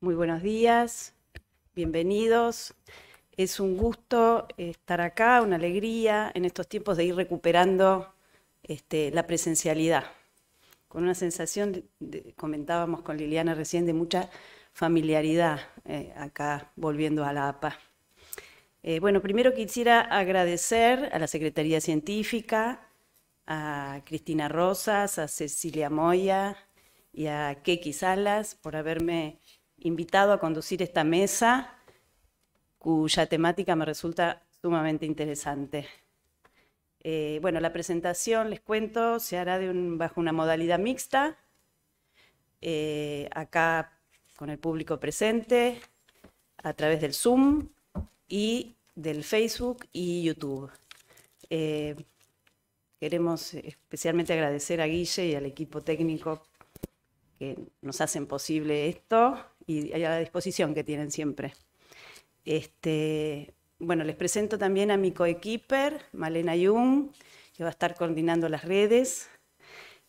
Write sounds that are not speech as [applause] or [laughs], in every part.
Muy buenos días, bienvenidos. Es un gusto estar acá, una alegría en estos tiempos de ir recuperando este, la presencialidad, con una sensación, comentábamos con Liliana recién, de mucha familiaridad eh, acá volviendo a la APA. Eh, bueno, primero quisiera agradecer a la Secretaría Científica, a Cristina Rosas, a Cecilia Moya y a Keki Salas por haberme invitado a conducir esta mesa cuya temática me resulta sumamente interesante. Eh, bueno, la presentación, les cuento, se hará bajo una modalidad mixta, eh, acá con el público presente, a través del Zoom y del Facebook y YouTube. Eh, queremos especialmente agradecer a Guille y al equipo técnico que nos hacen posible esto y a la disposición que tienen siempre. Este, bueno, les presento también a mi coequiper, Malena Jung, que va a estar coordinando las redes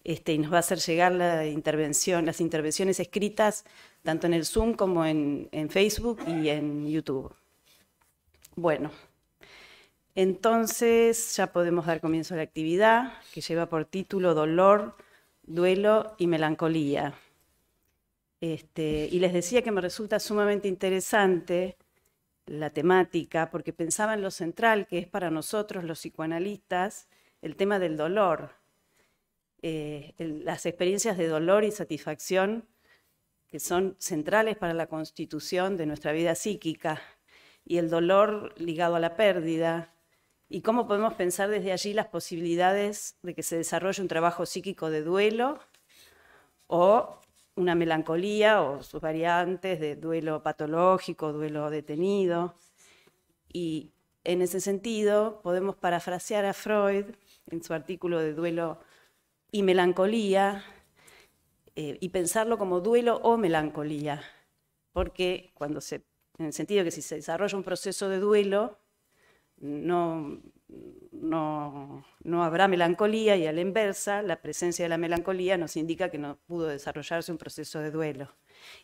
este, y nos va a hacer llegar la intervención, las intervenciones escritas tanto en el Zoom como en Facebook y en YouTube. Bueno, entonces ya podemos dar comienzo a la actividad que lleva por título Dolor, Duelo y Melancolía. Este, y les decía que me resulta sumamente interesante la temática porque pensaba en lo central que es para nosotros los psicoanalistas el tema del dolor, eh, las experiencias de dolor y satisfacción que son centrales para la constitución de nuestra vida psíquica y el dolor ligado a la pérdida y cómo podemos pensar desde allí las posibilidades de que se desarrolle un trabajo psíquico de duelo o una melancolía o sus variantes de duelo patológico, duelo detenido. Y en ese sentido podemos parafrasear a Freud en su artículo de duelo y melancolía eh, y pensarlo como duelo o melancolía, porque cuando se, en el sentido que si se desarrolla un proceso de duelo, no, no, no, habrá melancolía y a la inversa, la presencia de la melancolía nos indica que no pudo desarrollarse un proceso de duelo.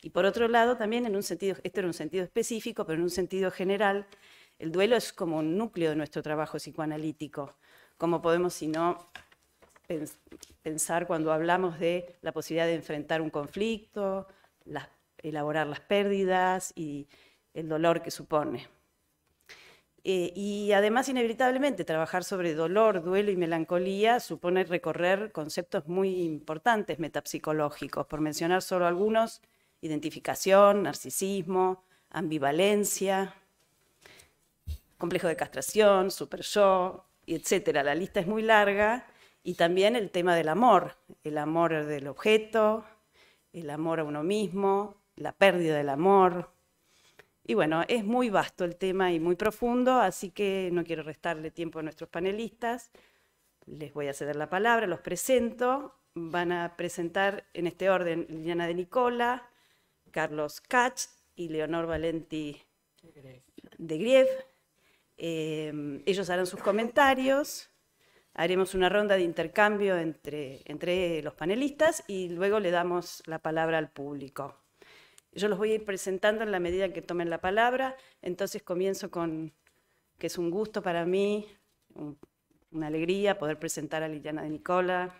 Y por otro lado, también en un sentido, esto era un sentido específico, pero en un sentido general, el duelo es como un núcleo de nuestro trabajo psicoanalítico. como podemos, si no, pensar cuando hablamos de la posibilidad de enfrentar un conflicto, elaborar las pérdidas y el dolor que supone? Eh, y además, inevitablemente, trabajar sobre dolor, duelo y melancolía supone recorrer conceptos muy importantes metapsicológicos, por mencionar solo algunos, identificación, narcisismo, ambivalencia, complejo de castración, super yo, etcétera. La lista es muy larga y también el tema del amor, el amor del objeto, el amor a uno mismo, la pérdida del amor, y bueno, es muy vasto el tema y muy profundo, así que no quiero restarle tiempo a nuestros panelistas. Les voy a ceder la palabra, los presento. Van a presentar en este orden Liliana de Nicola, Carlos Katz y Leonor Valenti de Grief. Eh, ellos harán sus comentarios, haremos una ronda de intercambio entre, entre los panelistas y luego le damos la palabra al público. Yo los voy a ir presentando en la medida que tomen la palabra, entonces comienzo con que es un gusto para mí, una alegría poder presentar a Liliana de Nicola,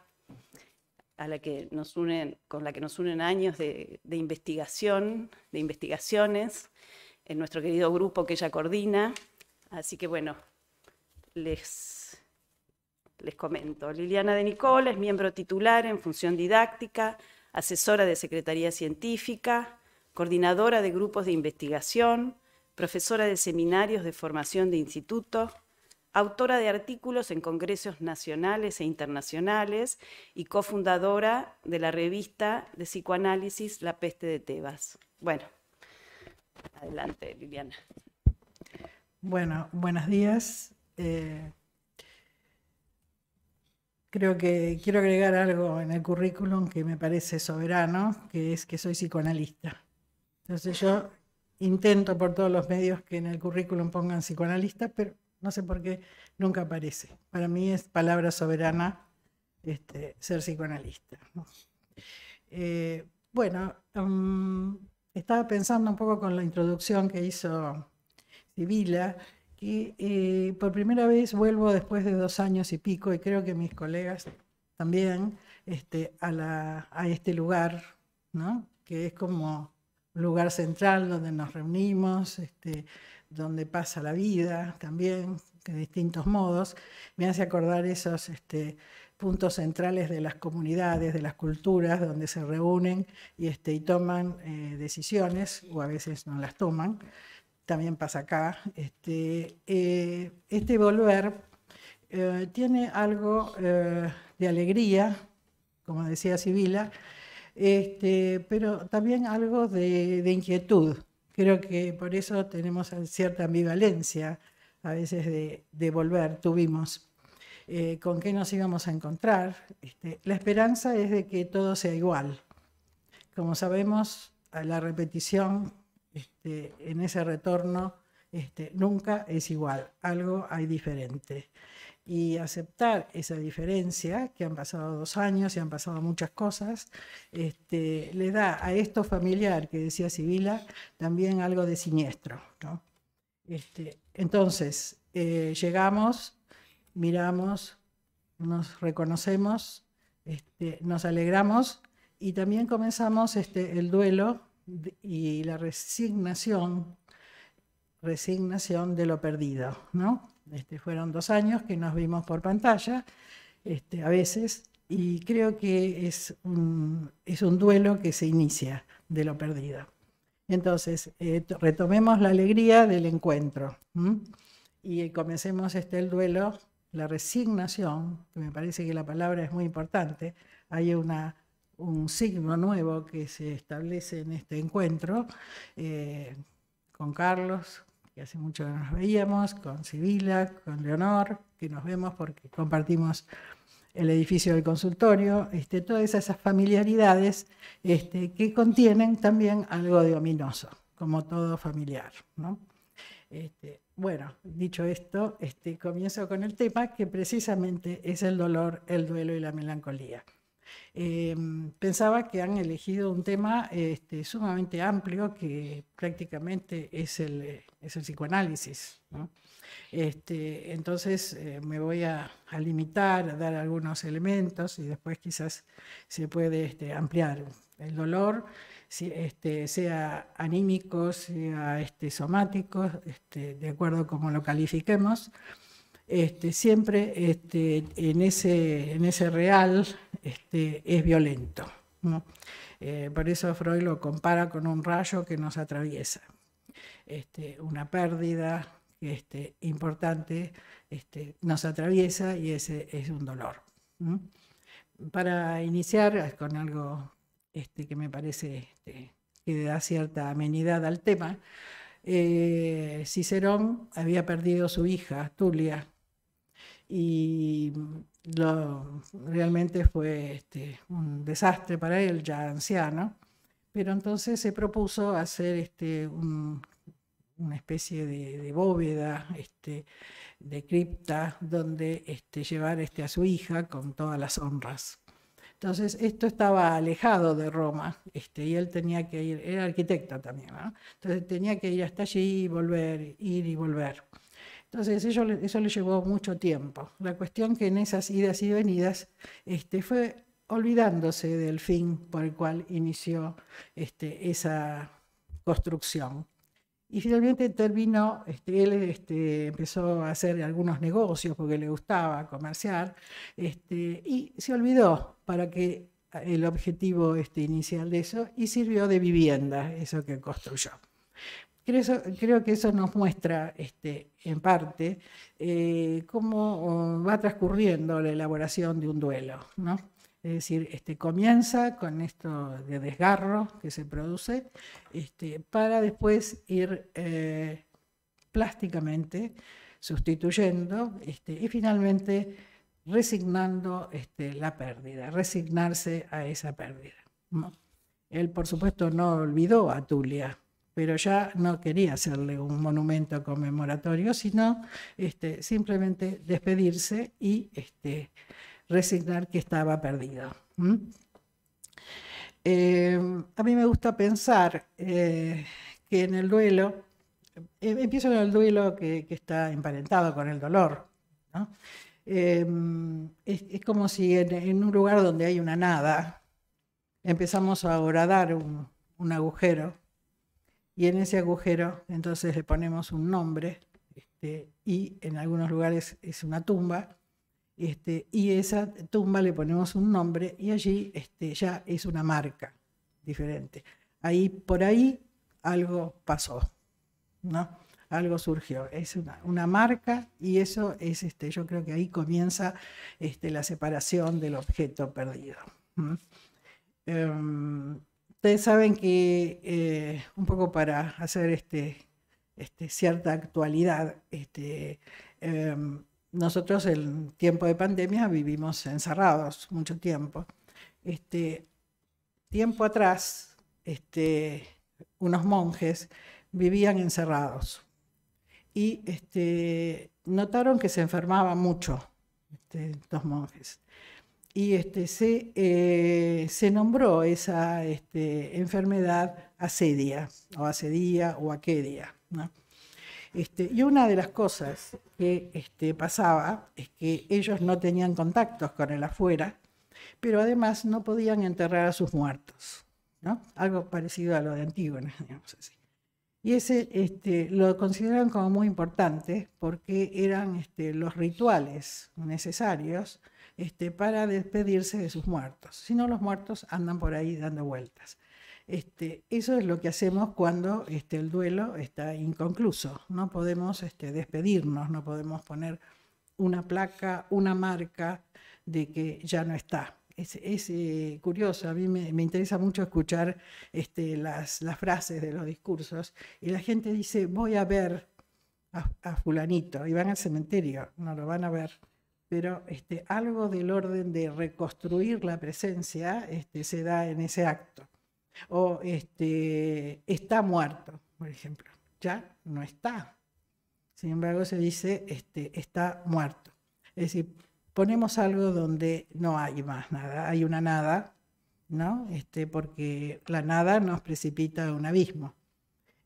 a la que nos unen, con la que nos unen años de, investigación, de investigaciones, en nuestro querido grupo que ella coordina. Así que bueno, les, les comento. Liliana de Nicola es miembro titular en función didáctica, asesora de Secretaría Científica, coordinadora de grupos de investigación, profesora de seminarios de formación de institutos, autora de artículos en congresos nacionales e internacionales y cofundadora de la revista de psicoanálisis La peste de Tebas. Bueno, adelante Liliana. Bueno, buenos días. Eh, creo que quiero agregar algo en el currículum que me parece soberano, que es que soy psicoanalista. Entonces yo intento por todos los medios que en el currículum pongan psicoanalista, pero no sé por qué nunca aparece. Para mí es palabra soberana este, ser psicoanalista. Eh, bueno, mm, estaba pensando un poco con la introducción que hizo Sibila, que eh, por primera vez vuelvo después de dos años y pico, y creo que mis colegas también, este, a, a este lugar, ¿no? que es como lugar central donde nos reunimos, este, donde pasa la vida también, de distintos modos, me hace acordar esos este, puntos centrales de las comunidades, de las culturas, donde se reúnen y, este, toman eh, decisiones, o a veces no las toman. También pasa acá. Este, eh, volver eh, tiene algo de alegría, como decía Sibila, este, pero también algo de, inquietud. Creo que por eso tenemos cierta ambivalencia a veces de, volver, tuvimos. Eh, con qué nos íbamos a encontrar. Este, la esperanza es de que todo sea igual. Como sabemos, la repetición este, en ese retorno este, nunca es igual, algo hay diferente y aceptar esa diferencia, que han pasado dos años y han pasado muchas cosas, este, le da a esto familiar que decía Sibila también algo de siniestro. ¿no? Este, entonces, eh, llegamos, miramos, nos reconocemos, este, nos alegramos y también comenzamos el duelo y la resignación, resignación de lo perdido, ¿no? Este, fueron dos años que nos vimos por pantalla, este, a veces, y creo que es un, es un duelo que se inicia de lo perdido. Entonces, eh, retomemos la alegría del encuentro y comencemos este, el duelo, la resignación, que me parece que la palabra es muy importante. Hay un signo nuevo que se establece en este encuentro eh, con Carlos, que hace mucho que nos veíamos, con Sibila, con Leonor, que nos vemos porque compartimos el edificio del consultorio, este, todas esas familiaridades este, que contienen también algo de ominoso, como todo familiar. Este, bueno, dicho esto, este, comienzo con el tema que precisamente es el dolor, el duelo y la melancolía. Em, pensaba que han elegido un tema sumamente amplio que prácticamente es el, es el psicoanálisis. Este, entonces eh, me voy a, limitar, a dar algunos elementos y después quizás se puede este, ampliar el dolor, si, este, sea anímico, sea este, somático, este, de acuerdo como lo califiquemos. siempre en, ese, en ese real es violento. Eh, por eso Freud lo compara con un rayo que nos atraviesa. Este, una pérdida este, importante este, nos atraviesa y ese es un dolor. Para iniciar con algo que me parece que da cierta amenidad al tema, eh, Cicerón había perdido su hija, Tulia, y realmente fue un desastre para él, ya anciano, pero entonces se propuso hacer este, una especie de, bóveda, este, de cripta, donde este, llevar a su hija con todas las honras. Entonces, esto estaba alejado de Roma este, y él tenía que ir, era arquitecta también, entonces tenía que ir hasta allí y volver, ir y volver. Entonces, eso, le llevó mucho tiempo. La cuestión que en esas idas y venidas fue olvidándose del fin por el cual inició este, esa construcción. Y finalmente terminó, este, él este, empezó a hacer algunos negocios porque le gustaba comerciar este, y se olvidó para que eh, el objetivo inicial de eso y sirvió de vivienda, eso que construyó. Creo, creo que eso nos muestra en parte eh, cómo oh, va transcurriendo la elaboración de un duelo. ¿no? Es decir, este, comienza con esto de desgarro que se produce este, para después ir eh, plásticamente sustituyendo este, y finalmente resignando la pérdida, resignarse a esa pérdida. Él, por supuesto, no olvidó a Tulia, pero ya no quería hacerle un monumento conmemoratorio, sino simplemente despedirse y resignar que estaba perdido. Eh, a mí me gusta pensar eh, que en el duelo, eh, empiezo con el duelo que, está emparentado con el dolor. Es, como si en, un lugar donde hay una nada empezamos a horadar un, agujero y en ese agujero entonces le ponemos un nombre este, y en algunos lugares es una tumba este, y esa tumba le ponemos un nombre y allí este, ya es una marca diferente. Ahí por ahí algo pasó, ¿no? Algo surgió, es una, marca y eso es, este, yo creo que ahí comienza este, la separación del objeto perdido. Em, ustedes saben que eh, un poco para hacer cierta actualidad, este, em, nosotros en tiempo de pandemia vivimos encerrados mucho tiempo. Este, tiempo atrás, este, unos monjes vivían encerrados y este, notaron que se enfermaban mucho estos monjes. Y este, se, eh, se, nombró esa enfermedad asedia, o asedía o aquedia. Este, y una de las cosas que este, pasaba es que ellos no tenían contactos con el afuera, pero además no podían enterrar a sus muertos, ¿no? Algo parecido a lo de Antígona, [laughs] digamos así. Y ese este, lo consideran como muy importante porque eran los rituales necesarios para despedirse de sus muertos. Si no, los muertos andan por ahí dando vueltas. Este, eso es lo que hacemos cuando este, el duelo está inconcluso. No podemos este, despedirnos, no podemos poner una placa, una marca de que ya no está. Es, eh, curioso, a mí me, interesa mucho escuchar las, frases de los discursos y la gente dice, voy a ver a, fulanito y van al cementerio, no lo van a ver pero algo del orden de reconstruir la presencia se da en ese acto. O este, está muerto, por ejemplo. Ya no está. Sin embargo, se dice este, está muerto. Es decir, ponemos algo donde no hay más nada, hay una nada, ¿no? Este, porque la nada nos precipita a un abismo.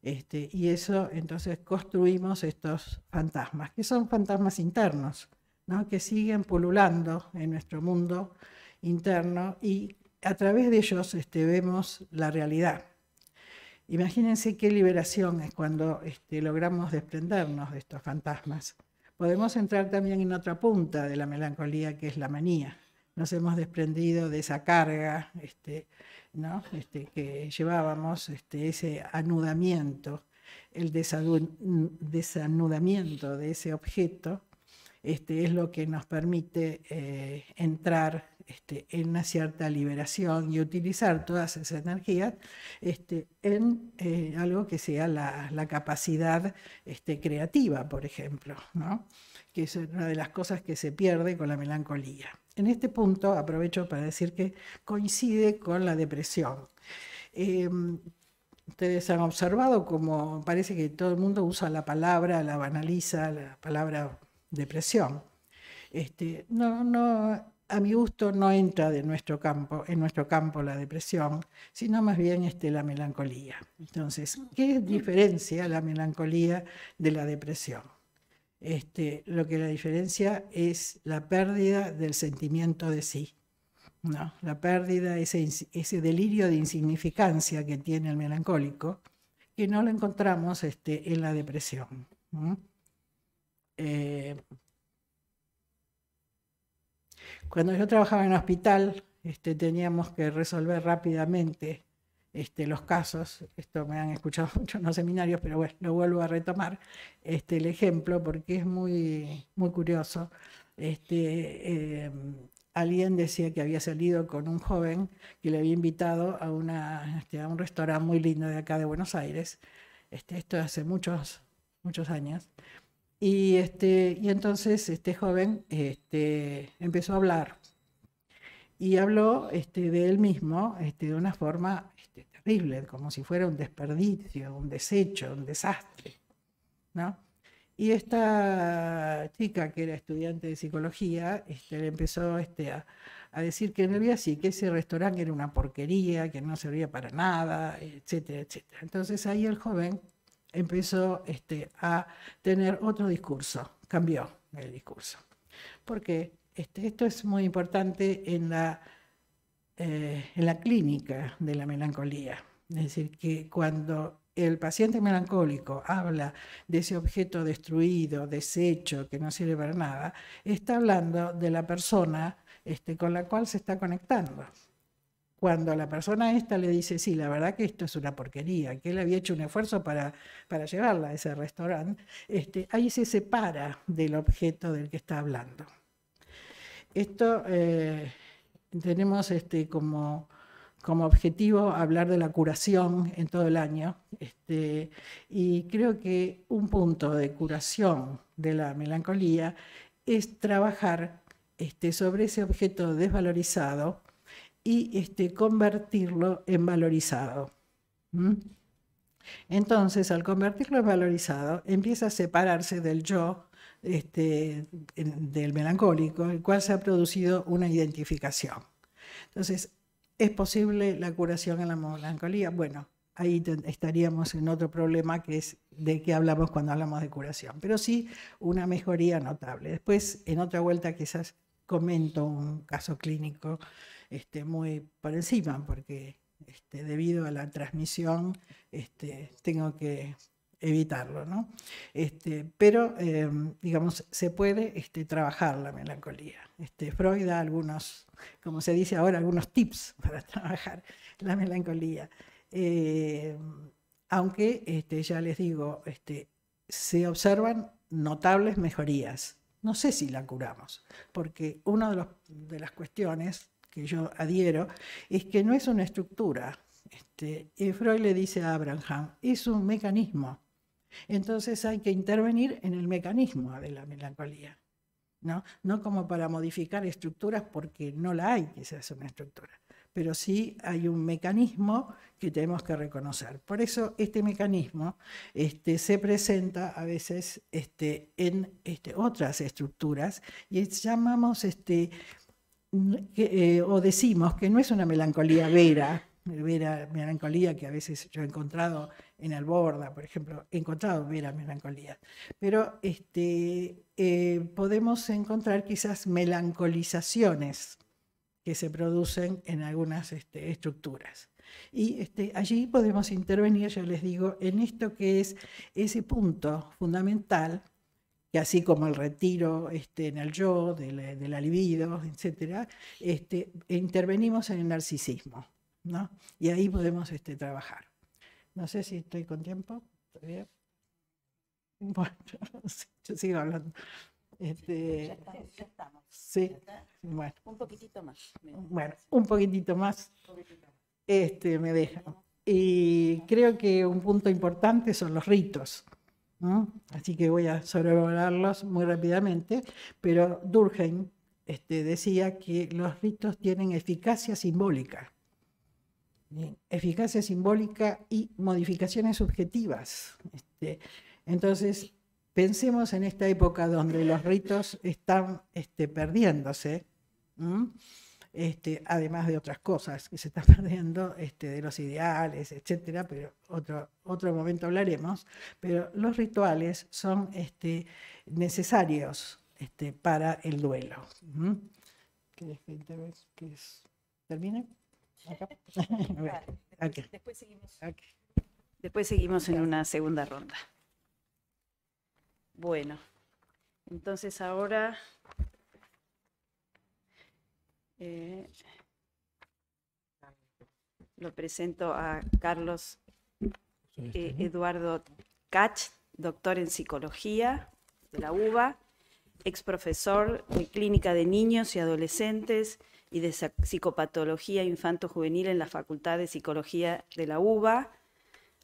Este, y eso, entonces construimos estos fantasmas, que son fantasmas internos, ¿no? que siguen pululando en nuestro mundo interno y a través de ellos este, vemos la realidad. Imagínense qué liberación es cuando este, logramos desprendernos de estos fantasmas. Podemos entrar también en otra punta de la melancolía, que es la manía. Nos hemos desprendido de esa carga este, ¿no? que llevábamos, ese anudamiento, el desanudamiento de ese objeto, es lo que nos permite eh, entrar este, en una cierta liberación y utilizar todas esas energías este, en eh, algo que sea la, capacidad este, creativa, por ejemplo, que es una de las cosas que se pierde con la melancolía. En este punto aprovecho para decir que coincide con la depresión. Em, ustedes han observado como parece que todo el mundo usa la palabra, la banaliza, la palabra depresión. no, no, a mi gusto no entra nuestro campo, en nuestro campo la depresión, sino más bien este, la melancolía. Entonces, ¿qué diferencia la melancolía de la depresión? Este, lo que la diferencia es la pérdida del sentimiento de sí. No, la pérdida, ese, ese delirio de insignificancia que tiene el melancólico, que no lo encontramos este, en la depresión. Eh, cuando yo trabajaba en hospital, este, teníamos que resolver rápidamente este, los casos. Esto me han escuchado [laughs] mucho en los seminarios, pero bueno, lo vuelvo a retomar este, el ejemplo porque es muy, muy curioso. Este, em, alguien decía que había salido con un joven que le había invitado este, a, un restaurante muy lindo de acá de Buenos Aires. Este, esto hace muchos, muchos años. Y, este, y entonces este joven este, empezó a hablar. Y habló este, de él mismo este, de una forma este, terrible, como si fuera un desperdicio, un desecho, un desastre. ¿no? Y esta chica, que era estudiante de psicología, este, le empezó este, a, decir que no había así, que ese restaurante era una porquería, que no servía para nada, etcétera, etcétera. Entonces ahí el joven empezó este, a tener otro discurso, cambió el discurso. Porque este, esto es muy importante en la, eh, en la clínica de la melancolía. Es decir, que cuando el paciente melancólico habla de ese objeto destruido, deshecho, que no sirve para nada, está hablando de la persona este, con la cual se está conectando cuando la persona esta le dice, sí, la verdad que esto es una porquería, que él había hecho un esfuerzo para, para llevarla a ese restaurante, este, ahí se separa del objeto del que está hablando. Esto eh, tenemos este, como, como objetivo hablar de la curación en todo el año este, y creo que un punto de curación de la melancolía es trabajar este, sobre ese objeto desvalorizado y este, convertirlo en valorizado. Entonces, al convertirlo en valorizado, empieza a separarse del yo, este, del melancólico, el cual se ha producido una identificación. Entonces, ¿es posible la curación en la melancolía? Bueno, ahí estaríamos en otro problema que es de qué hablamos cuando hablamos de curación, pero sí una mejoría notable. Después, en otra vuelta, quizás comento un caso clínico este, muy por encima, porque este, debido a la transmisión este, tengo que evitarlo, pero, em, digamos, se puede trabajar la melancolía. Freud da algunos, como se dice ahora, algunos tips [laughs] para trabajar la melancolía. Em, aunque, ya les digo, se observan notables mejorías. No sé si la curamos, porque una de, los, de las cuestiones que yo adhiero, es que no es una estructura. Este, eh, Freud le dice a Abraham, es un mecanismo. Entonces hay que intervenir en el mecanismo de la melancolía, ¿no? No como para modificar estructuras porque no la hay que es una estructura, pero sí hay un mecanismo que tenemos que reconocer. Por eso este mecanismo este, se presenta a veces este, en este, otras estructuras y llamamos este, que, eh, o decimos que no es una melancolía vera, melancolía que a veces yo he encontrado en Alborda, por ejemplo, he encontrado vera melancolía, pero este, eh, podemos encontrar quizás melancolizaciones que se producen en algunas este, estructuras. Y este, allí podemos intervenir, yo les digo, en esto que es ese punto fundamental que así como el retiro este, en el yo, de la, libido, etc., este, e intervenimos en el narcisismo. ¿no? Y ahí podemos este, trabajar. No sé si estoy con tiempo. bien? [laughs] Bueno, [laughs] yo sigo hablando. Este, estamos. Sí. Bueno. Un poquitito más. Mm, bueno, un poquitito más. Este, me deja. Y creo que un punto importante son los ritos. Así que voy a sobrevolarlos muy rápidamente, pero Durkheim este, decía que los ritos tienen eficacia simbólica, eficacia simbólica y modificaciones subjetivas. Este. entonces, pensemos en esta época donde los ritos están este, perdiéndose. Este, además de otras cosas que se están [laughs] perdiendo, este, de los ideales, etcétera, pero otro, otro momento hablaremos. Pero los rituales son este, necesarios para el duelo. Después seguimos en una segunda ronda. Bueno, entonces ahora eh, lo presento a Carlos eh, Eduardo Cach, doctor en psicología de la UBA, ex profesor de clínica de niños y adolescentes y de psicopatología infanto-juvenil en la Facultad de Psicología de la UBA,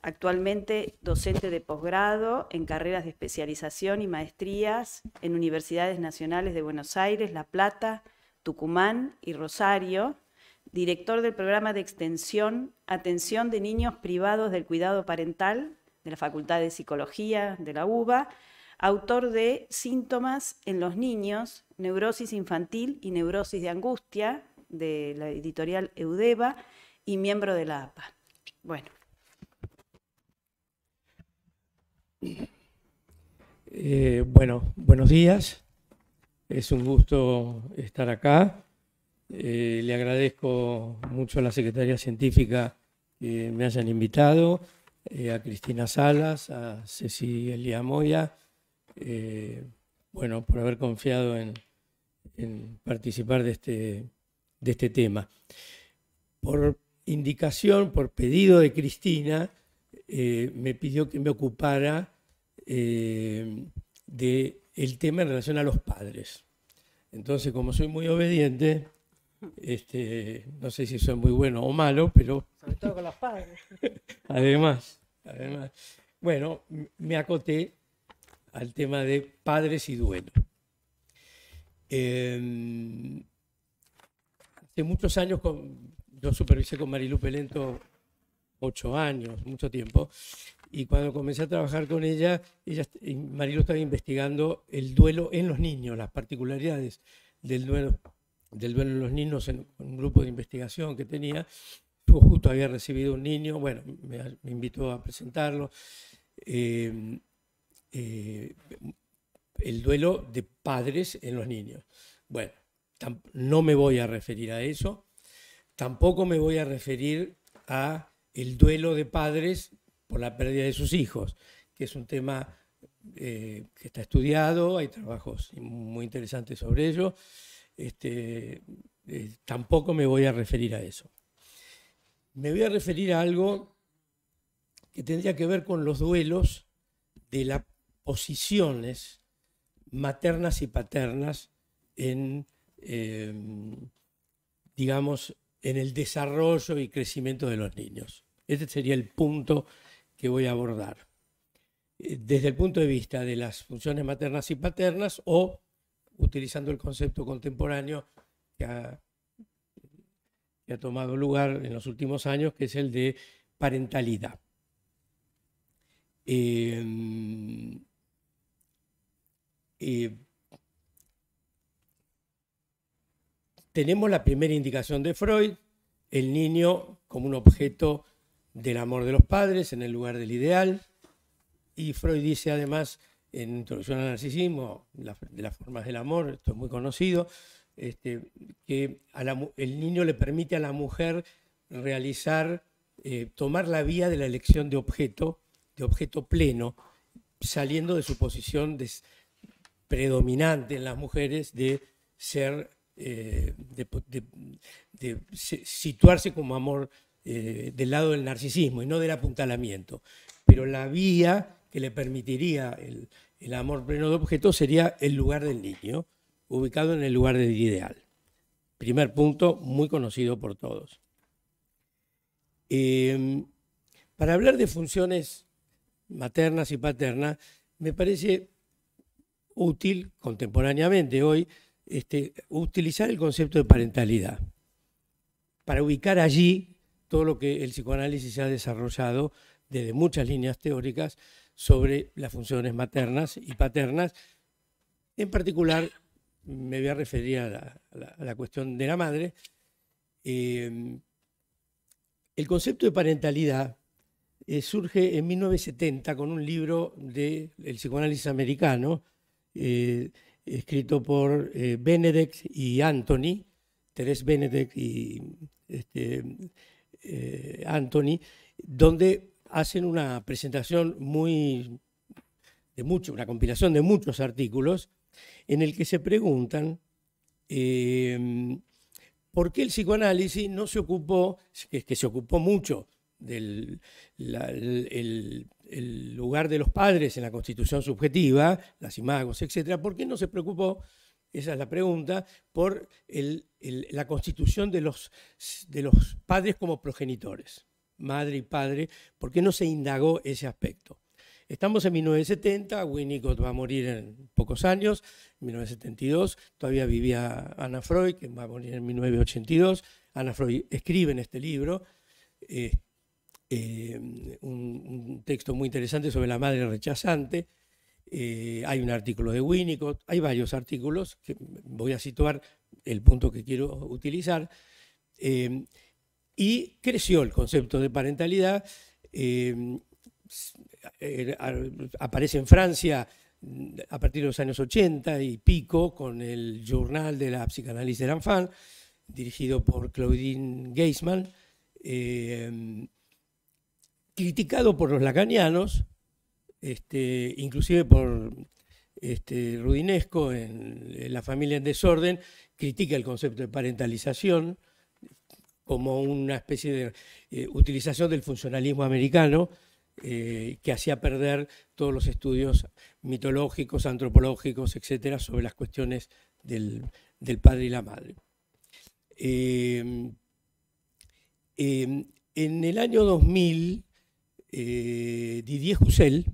actualmente docente de posgrado en carreras de especialización y maestrías en universidades nacionales de Buenos Aires, La Plata, Tucumán y Rosario, director del programa de extensión Atención de Niños Privados del Cuidado Parental de la Facultad de Psicología de la UBA, autor de Síntomas en los Niños, Neurosis Infantil y Neurosis de Angustia de la editorial Eudeva y miembro de la APA. Bueno. Eh, bueno, buenos días. Es un gusto estar acá. Eh, le agradezco mucho a la Secretaría Científica que me hayan invitado, eh, a Cristina Salas, a Ceci Elia Moya, eh, bueno, por haber confiado en, participar de este, de este tema. Por indicación, por pedido de Cristina, me pidió que me ocupara de el tema en relación a los padres. Entonces, como soy muy obediente, este, no sé si soy muy bueno o malo, pero... Sobre todo con los padres. [laughs] además, además. Bueno, me acoté al tema de padres y duelo. Em, hace muchos años, yo supervisé con Marilu Pelento ocho años, mucho tiempo, y cuando comencé a trabajar con ella, ella estaba investigando el duelo en los niños, las particularidades del duelo, del duelo en los niños en un grupo de investigación que tenía. Yo justo había recibido un niño, bueno, me, invitó a presentarlo. Em, eh, el duelo de padres en los niños. Bueno, no me voy a referir a eso, tampoco me voy a referir a el duelo de padres por la pérdida de sus hijos, que es un tema eh, que está estudiado, hay trabajos muy interesantes sobre ello. Este, eh, tampoco me voy a referir a eso. Me voy a referir a algo que tendría que ver con los duelos de las posiciones maternas y paternas en, em, digamos, en el desarrollo y crecimiento de los niños. Este sería el punto que voy a abordar. Eh, desde el punto de vista de las funciones maternas y paternas o utilizando el concepto contemporáneo que ha, tomado lugar en los últimos años, que es el de parentalidad. Eh, eh, tenemos la primera indicación de Freud, el niño como un objeto del amor de los padres en el lugar del ideal. Y Freud dice además, en Introducción al Narcisismo, de las formas del amor, esto es muy conocido, este, que el niño le permite a la mujer realizar, eh, tomar la vía de la elección de objeto, de objeto pleno, saliendo de su posición predominante en las mujeres de ser, eh, de situarse como amor eh, del lado del narcisismo y no del apuntalamiento. Pero la vía que le permitiría el, amor pleno de objeto sería el lugar del niño, ubicado en el lugar del ideal. Primer punto, muy conocido por todos. Em, para hablar de funciones maternas y paternas, me parece útil contemporáneamente hoy este, utilizar el concepto de parentalidad para ubicar allí todo lo que el psicoanálisis ha desarrollado desde muchas líneas teóricas sobre las funciones maternas y paternas. En particular, me voy a referir a la, cuestión de la madre. Eh, el concepto de parentalidad eh, surge en 1970 con un libro del psicoanálisis americano, eh, escrito por Benedict y Anthony, Teres Benedict y este, eh, Anthony, donde hacen una presentación muy de mucho, una compilación de muchos artículos en el que se preguntan eh, por qué el psicoanálisis no se ocupó, que, se ocupó mucho del lugar de los padres en la constitución subjetiva, las imagos, etcétera, ¿por qué no se preocupó esa es la pregunta, por la constitución de los, padres como progenitores, madre y padre, ¿por qué no se indagó ese aspecto? Estamos en 1970, Winnicott va a morir en pocos años, en 1972, todavía vivía Ana Freud, que va a morir en 1982, Ana Freud escribe en este libro eh, eh, un, texto muy interesante sobre la madre rechazante, eh, hay un artículo de Winnicott, hay varios artículos, que voy a situar el punto que quiero utilizar, eh, y creció el concepto de parentalidad. Eh, er, aparece en Francia mm, a partir de los años 80 y pico con el Journal de la Psicanálisis la Enfant, dirigido por Claudine Geisman, criticado por los lacanianos, este, inclusive por este, Rudinesco, en, La familia en desorden, critica el concepto de parentalización como una especie de eh, utilización del funcionalismo americano eh, que hacía perder todos los estudios mitológicos, antropológicos, etcétera, sobre las cuestiones del, padre y la madre. Em, em, en el año 2000, eh, Didier Husserl,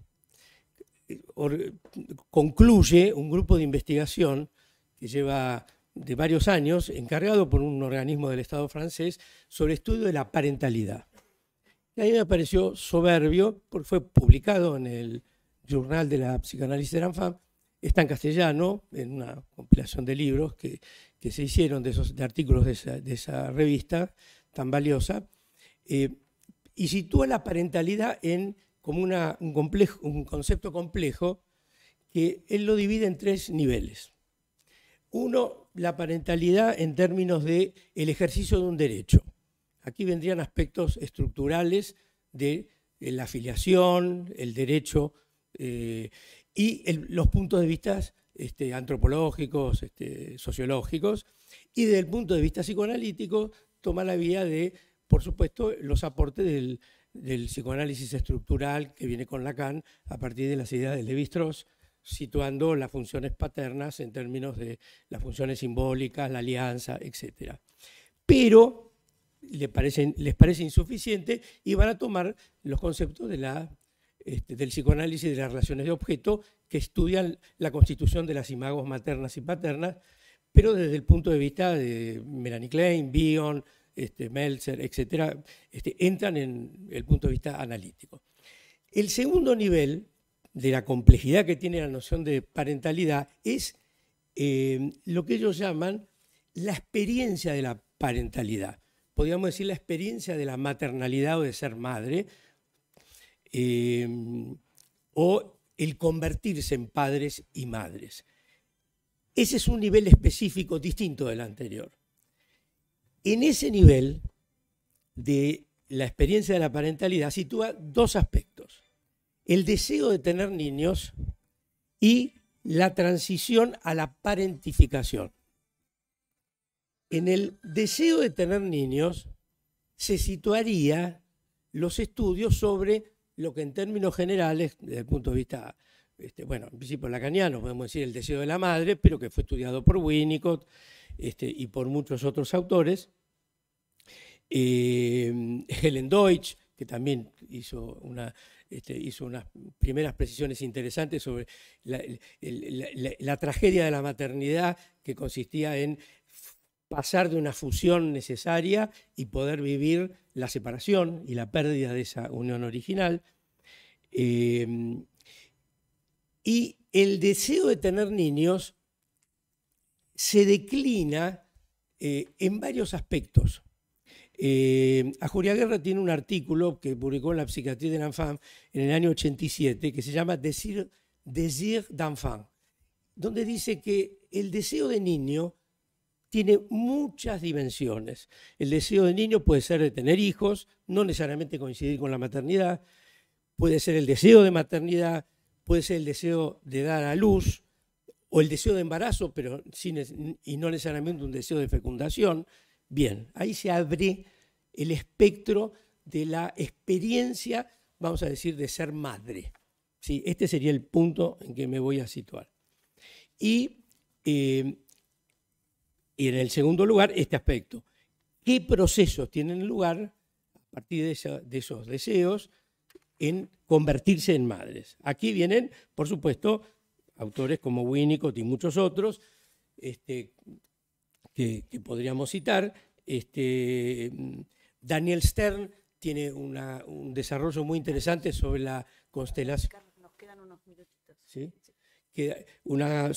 concluye un grupo de investigación que lleva de varios años, encargado por un organismo del Estado francés, sobre estudio de la parentalidad. Y ahí me pareció soberbio, porque fue publicado en el Journal de la psicoanálisis de ANFA. está en castellano, en una compilación de libros que, que se hicieron de, esos, artículos de esa, revista tan valiosa, eh, y sitúa la parentalidad en como un, concepto complejo que él lo divide en tres niveles. Uno, la parentalidad en términos de el ejercicio de un derecho. Aquí vendrían aspectos estructurales de, eh, la afiliación, el derecho eh, y los puntos de vista este, antropológicos, este, sociológicos. Y desde el punto de vista psicoanalítico toma la vía de, por supuesto, los aportes del, del psicoanálisis estructural que viene con Lacan a partir de las ideas de Levi-Strauss, situando las funciones paternas en términos de las funciones simbólicas, la alianza, etc. Pero les parece, les parece insuficiente y van a tomar los conceptos de la, este, del psicoanálisis de las relaciones de objeto que estudian la constitución de las imagos maternas y paternas, pero desde el punto de vista de Melanie Klein, Bion, este, Meltzer, etcétera, este, entran en el punto de vista analítico. El segundo nivel de la complejidad que tiene la noción de parentalidad es eh, lo que ellos llaman la experiencia de la parentalidad. Podríamos decir la experiencia de la maternalidad o de ser madre, eh, o el convertirse en padres y madres. Ese es un nivel específico distinto del anterior. En ese nivel de la experiencia de la parentalidad sitúa dos aspectos. El deseo de tener niños y la transición a la parentificación. En el deseo de tener niños se situarían los estudios sobre lo que en términos generales, desde el punto de vista, este, bueno, en principio lacaniano, podemos decir el deseo de la madre, pero que fue estudiado por Winnicott, este, y por muchos otros autores. Eh, Helen Deutsch, que también hizo, este, hizo unas primeras precisiones interesantes sobre la, tragedia de la maternidad que consistía en pasar de una fusión necesaria y poder vivir la separación y la pérdida de esa unión original. Eh, y el deseo de tener niños se declina eh, en varios aspectos. Eh, Julia Guerra tiene un artículo que publicó en la Psiquiatría de l'Enfant en el año 87 que se llama Desir, Desir d'enfant, donde dice que el deseo de niño tiene muchas dimensiones. El deseo de niño puede ser de tener hijos, no necesariamente coincidir con la maternidad, puede ser el deseo de maternidad, puede ser el deseo de dar a luz, o el deseo de embarazo, pero sin, y no necesariamente un deseo de fecundación, bien, ahí se abre el espectro de la experiencia, vamos a decir, de ser madre. ¿Sí? Este sería el punto en que me voy a situar. Y, eh, y en el segundo lugar, este aspecto. ¿Qué procesos tienen lugar a partir de, de esos deseos en convertirse en madres? Aquí vienen, por supuesto, autores como Winnicott y muchos otros este, que, podríamos citar. Este, Daniel Stern tiene un desarrollo muy interesante sobre la constelación. Nos quedan unos minutitos.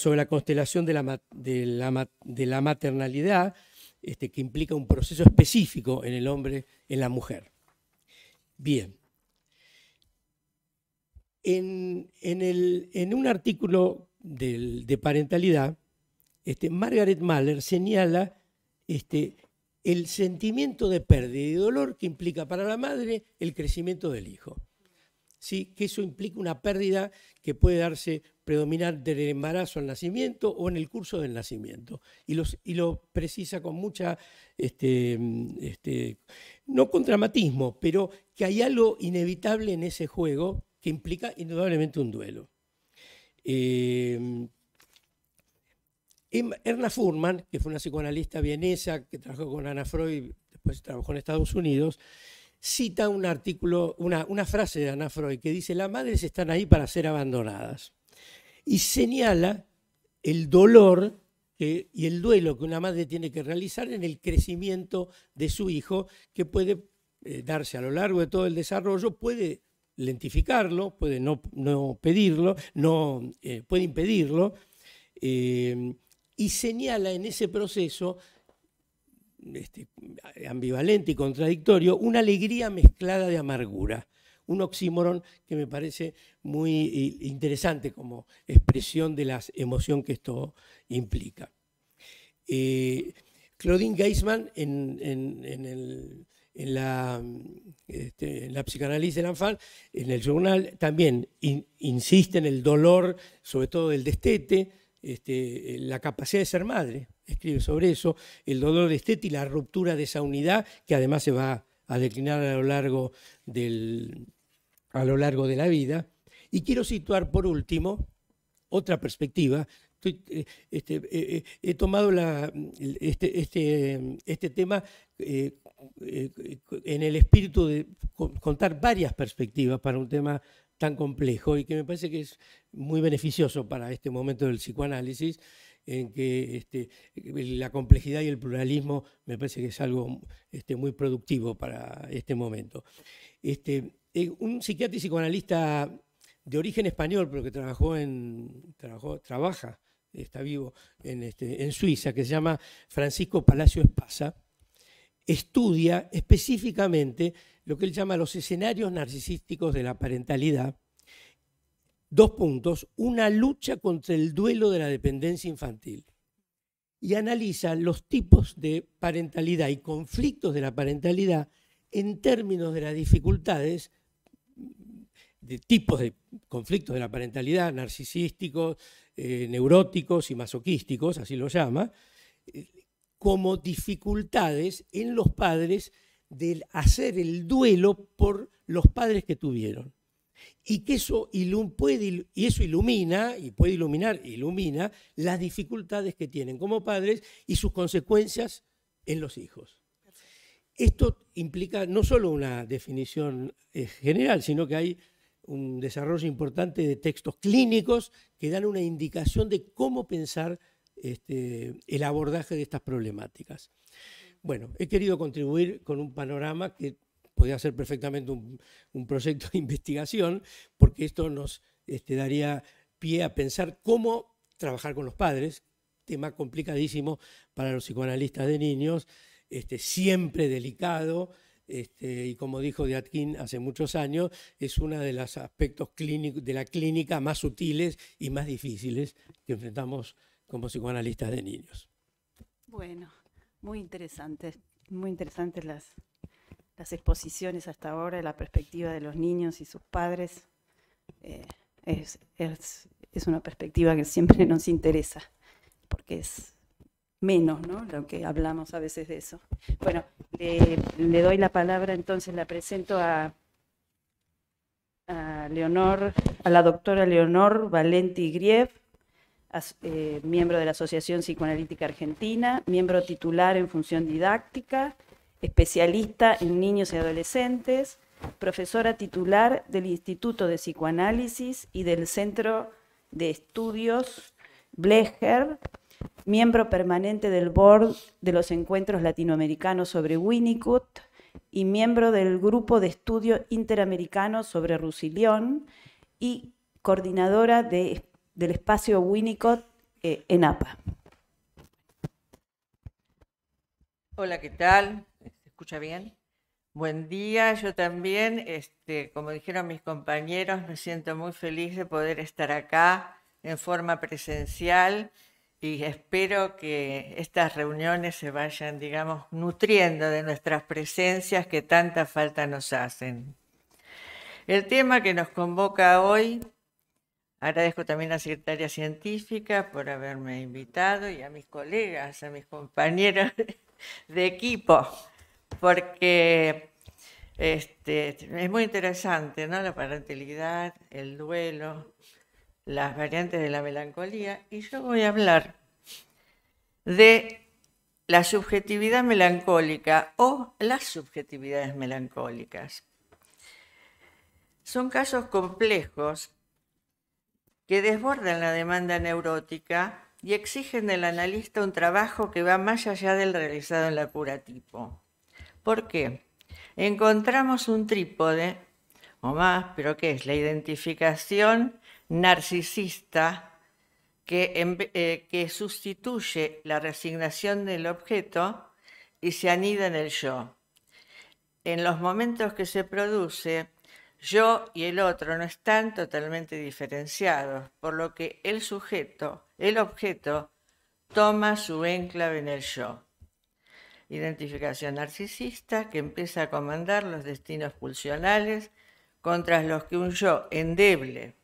sobre la constelación de la, de la maternalidad, este, que implica un proceso específico en el hombre, en la mujer. Bien. En, un artículo de parentalidad, este, Margaret Mahler señala este, el sentimiento de pérdida y dolor que implica para la madre el crecimiento del hijo. ¿Sí? que eso implica una pérdida que puede darse predominante del el embarazo al nacimiento o en el curso del nacimiento. Y, lo precisa con mucha, este, con mm, este, no pero que hay algo inevitable en ese juego que implica indudablemente un duelo. Em, em, Erna Furman, que fue una psicoanalista vienesa que trabajó con Ana Freud, después trabajó en Estados Unidos, cita un artículo, una, frase de Ana Freud que dice, las madres están ahí para ser abandonadas. Y señala el dolor y el duelo que una madre tiene que realizar en el crecimiento de su hijo, que puede eh, darse a lo largo de todo el desarrollo, puede lentificarlo, puede no, pedirlo, no, eh, puede impedirlo, eh, y señala en ese proceso este, ambivalente y contradictorio una alegría mezclada de amargura, un oxímoron que me parece muy eh, interesante como expresión de la emoción que esto implica. Claudine Geisman en el en la, este, en la psicanálisis de en el journal, también insiste en el dolor, sobre todo del destete, este, la capacidad de ser madre, escribe sobre eso, el dolor del destete y la ruptura de esa unidad que además se va a declinar a lo largo de la vida. Y quiero situar por último otra perspectiva eh, este, eh, eh, he tomado este, este, este, tema en el espíritu de contar varias perspectivas para un tema tan complejo y que me parece que es muy beneficioso para este momento del psicoanálisis en que la complejidad y el pluralismo me parece que es algo muy productivo para este momento. un psiquiatra y psicoanalista de origen español, pero que trabajó en, trabaja está vivo este, en, Suiza, que se llama Francisco Palacio Espasa, estudia específicamente lo que él llama los escenarios narcisísticos de la parentalidad. Dos puntos, una lucha contra el duelo de la dependencia infantil. Y analiza los tipos de parentalidad y conflictos de la parentalidad en términos de las dificultades de tipos de conflictos de la parentalidad, narcisísticos, eh, neuróticos y masoquísticos, así lo llama, eh, como dificultades en los padres de hacer el duelo por los padres que tuvieron. Y que eso, ilum puede, y eso ilumina, y puede iluminar, ilumina las dificultades que tienen como padres y sus consecuencias en los hijos. Esto implica no solo una definición eh, general, sino que hay un desarrollo importante de textos clínicos que dan una indicación de cómo pensar este, el abordaje de estas problemáticas. Bueno, he querido contribuir con un panorama que podría ser perfectamente un, proyecto de investigación, porque esto nos este, daría pie a pensar cómo trabajar con los padres, tema complicadísimo para los psicoanalistas de niños, este, siempre delicado, este, y como dijo Diatkin hace muchos años, es uno de los aspectos clínicos de la clínica más sutiles y más difíciles que enfrentamos como psicoanalistas de niños. Bueno, muy interesantes, muy interesantes las, exposiciones hasta ahora, la perspectiva de los niños y sus padres. Eh, es una perspectiva que siempre nos interesa, porque es menos, ¿no? Lo que hablamos a veces de eso. Bueno, le, doy la palabra entonces, la presento a, Leonor, a la doctora Leonor Valenti Grief, eh, miembro de la Asociación Psicoanalítica Argentina, miembro titular en función didáctica, especialista en niños y adolescentes, profesora titular del Instituto de Psicoanálisis y del Centro de Estudios Blecher miembro permanente del board de los encuentros latinoamericanos sobre Winnicott y miembro del grupo de estudio interamericano sobre Rusilión y coordinadora del espacio Winnicott eh, en APA. Hola, ¿qué tal? ¿Se escucha bien? Buen día, yo también, este, como dijeron mis compañeros, me siento muy feliz de poder estar acá en forma presencial y espero que estas reuniones se vayan, digamos, nutriendo de nuestras presencias que tanta falta nos hacen. El tema que nos convoca hoy, agradezco también a la Secretaria Científica por haberme invitado y a mis colegas, a mis compañeros [laughs] de equipo, porque este, es muy interesante, ¿no? La parentalidad, el duelo, las variantes de la melancolía y yo voy a hablar de la subjetividad melancólica o las subjetividades melancólicas. Son casos complejos que desbordan la demanda neurótica y exigen del analista un trabajo que va más allá del realizado en la cura tipo. ¿Por qué? Encontramos un trípode, o más, pero ¿qué es? La identificación narcisista eh, que, sustituye la resignación del objeto y se anida en el yo. En los momentos que se produce, yo y el otro no están totalmente diferenciados, por lo que el sujeto, el objeto, toma su enclave en el yo. Identificación narcisista que empieza a comandar los destinos pulsionales contra los que un yo endeble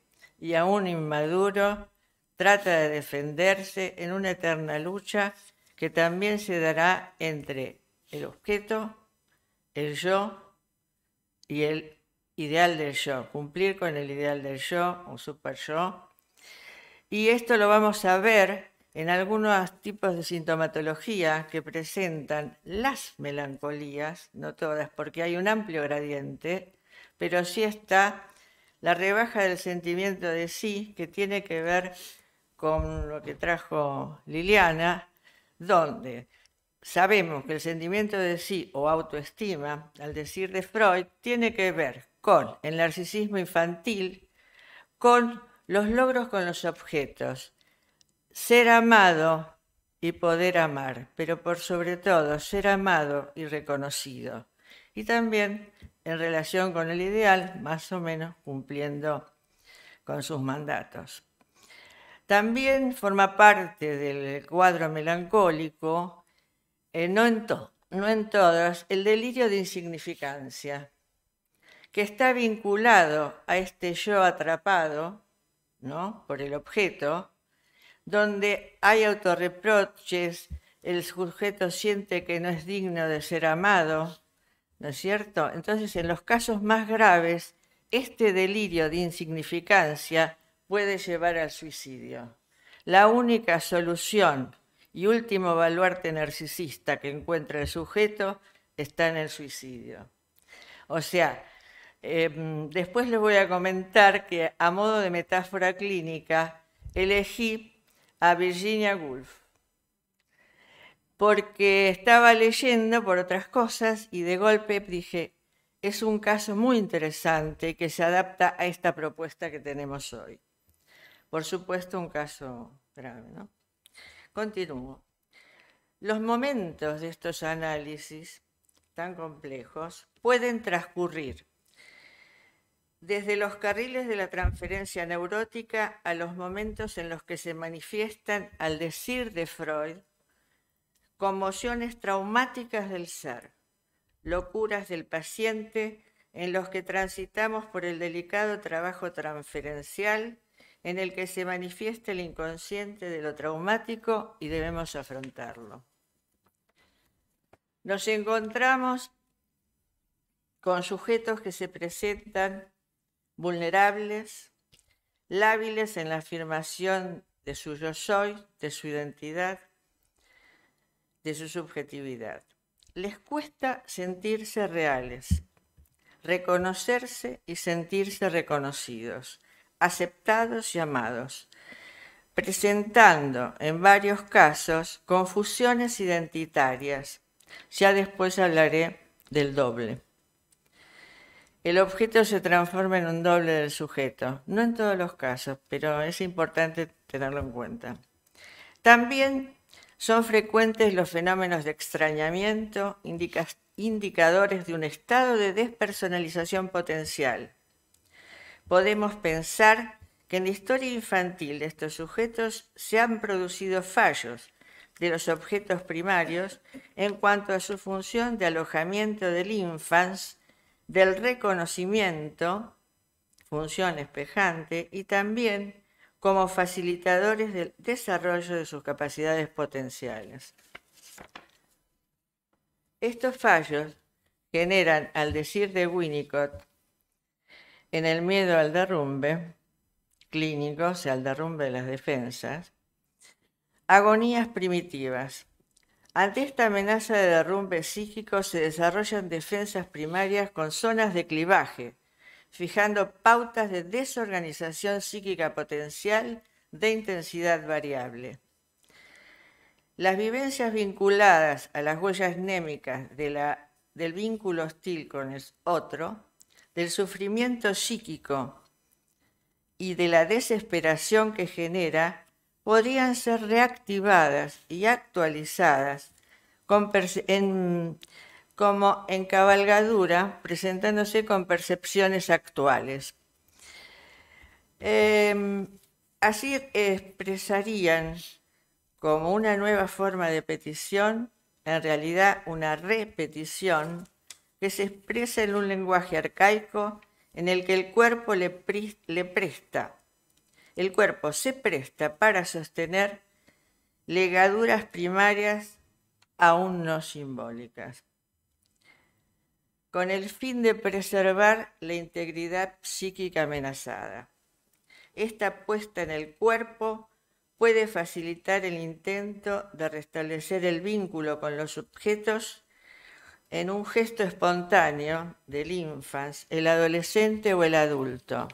y aún inmaduro, trata de defenderse en una eterna lucha que también se dará entre el objeto, el yo y el ideal del yo, cumplir con el ideal del yo, un super yo. Y esto lo vamos a ver en algunos tipos de sintomatología que presentan las melancolías, no todas, porque hay un amplio gradiente, pero sí está la rebaja del sentimiento de sí, que tiene que ver con lo que trajo Liliana, donde sabemos que el sentimiento de sí o autoestima, al decir de Freud, tiene que ver con el narcisismo infantil, con los logros con los objetos, ser amado y poder amar, pero por sobre todo ser amado y reconocido. Y también en relación con el ideal, más o menos cumpliendo con sus mandatos. También forma parte del cuadro melancólico, eh, no, en todas, no en todos, el delirio de insignificancia, que está vinculado a este yo atrapado ¿no? por el objeto, donde hay autorreproches, el sujeto siente que no es digno de ser amado, ¿no es cierto? Entonces, en los casos más graves, este delirio de insignificancia puede llevar al suicidio. La única solución y último baluarte narcisista que encuentra el sujeto está en el suicidio. O sea, em, después les voy a comentar que a modo de metáfora clínica elegí a Virginia Woolf porque estaba leyendo por otras cosas y de golpe dije, es un caso muy interesante que se adapta a esta propuesta que tenemos hoy. Por supuesto, un caso grave, ¿no? Continúo. Los momentos de estos análisis tan complejos pueden transcurrir desde los carriles de la transferencia neurótica a los momentos en los que se manifiestan, al decir de Freud, conmociones traumáticas del ser, locuras del paciente en los que transitamos por el delicado trabajo transferencial en el que se manifiesta el inconsciente de lo traumático y debemos afrontarlo. Nos encontramos con sujetos que se presentan vulnerables, lábiles en la afirmación de su yo soy, de su identidad, de su subjetividad. Les cuesta sentirse reales, reconocerse y sentirse reconocidos, aceptados y amados, presentando en varios casos confusiones identitarias. Ya después hablaré del doble. El objeto se transforma en un doble del sujeto, no en todos los casos, pero es importante tenerlo en cuenta. También son frecuentes los fenómenos de extrañamiento, indicadores de un estado de despersonalización potencial. Podemos pensar que en la historia infantil de estos sujetos se han producido fallos de los objetos primarios en cuanto a su función de alojamiento del infans, del reconocimiento, función espejante, y también como facilitadores del desarrollo de sus capacidades potenciales. Estos fallos generan, al decir de Winnicott, en el miedo al derrumbe clínico, o sea, al derrumbe de las defensas, agonías primitivas. Ante esta amenaza de derrumbe psíquico se desarrollan defensas primarias con zonas de clivaje, fijando pautas de desorganización psíquica potencial de intensidad variable. Las vivencias vinculadas a las huellas némicas del vínculo hostil con el otro, del sufrimiento psíquico y de la desesperación que genera, podrían ser reactivadas y actualizadas con en como en cabalgadura, presentándose con percepciones actuales. Em, así expresarían como una nueva forma de petición, en realidad una repetición, que se expresa en un lenguaje arcaico en el que el cuerpo le presta, el cuerpo se presta para sostener legaduras primarias aún no simbólicas con el fin de preservar la integridad psíquica amenazada. Esta puesta en el cuerpo puede facilitar el intento de restablecer el vínculo con los objetos en un gesto espontáneo del infans, el adolescente o el adulto.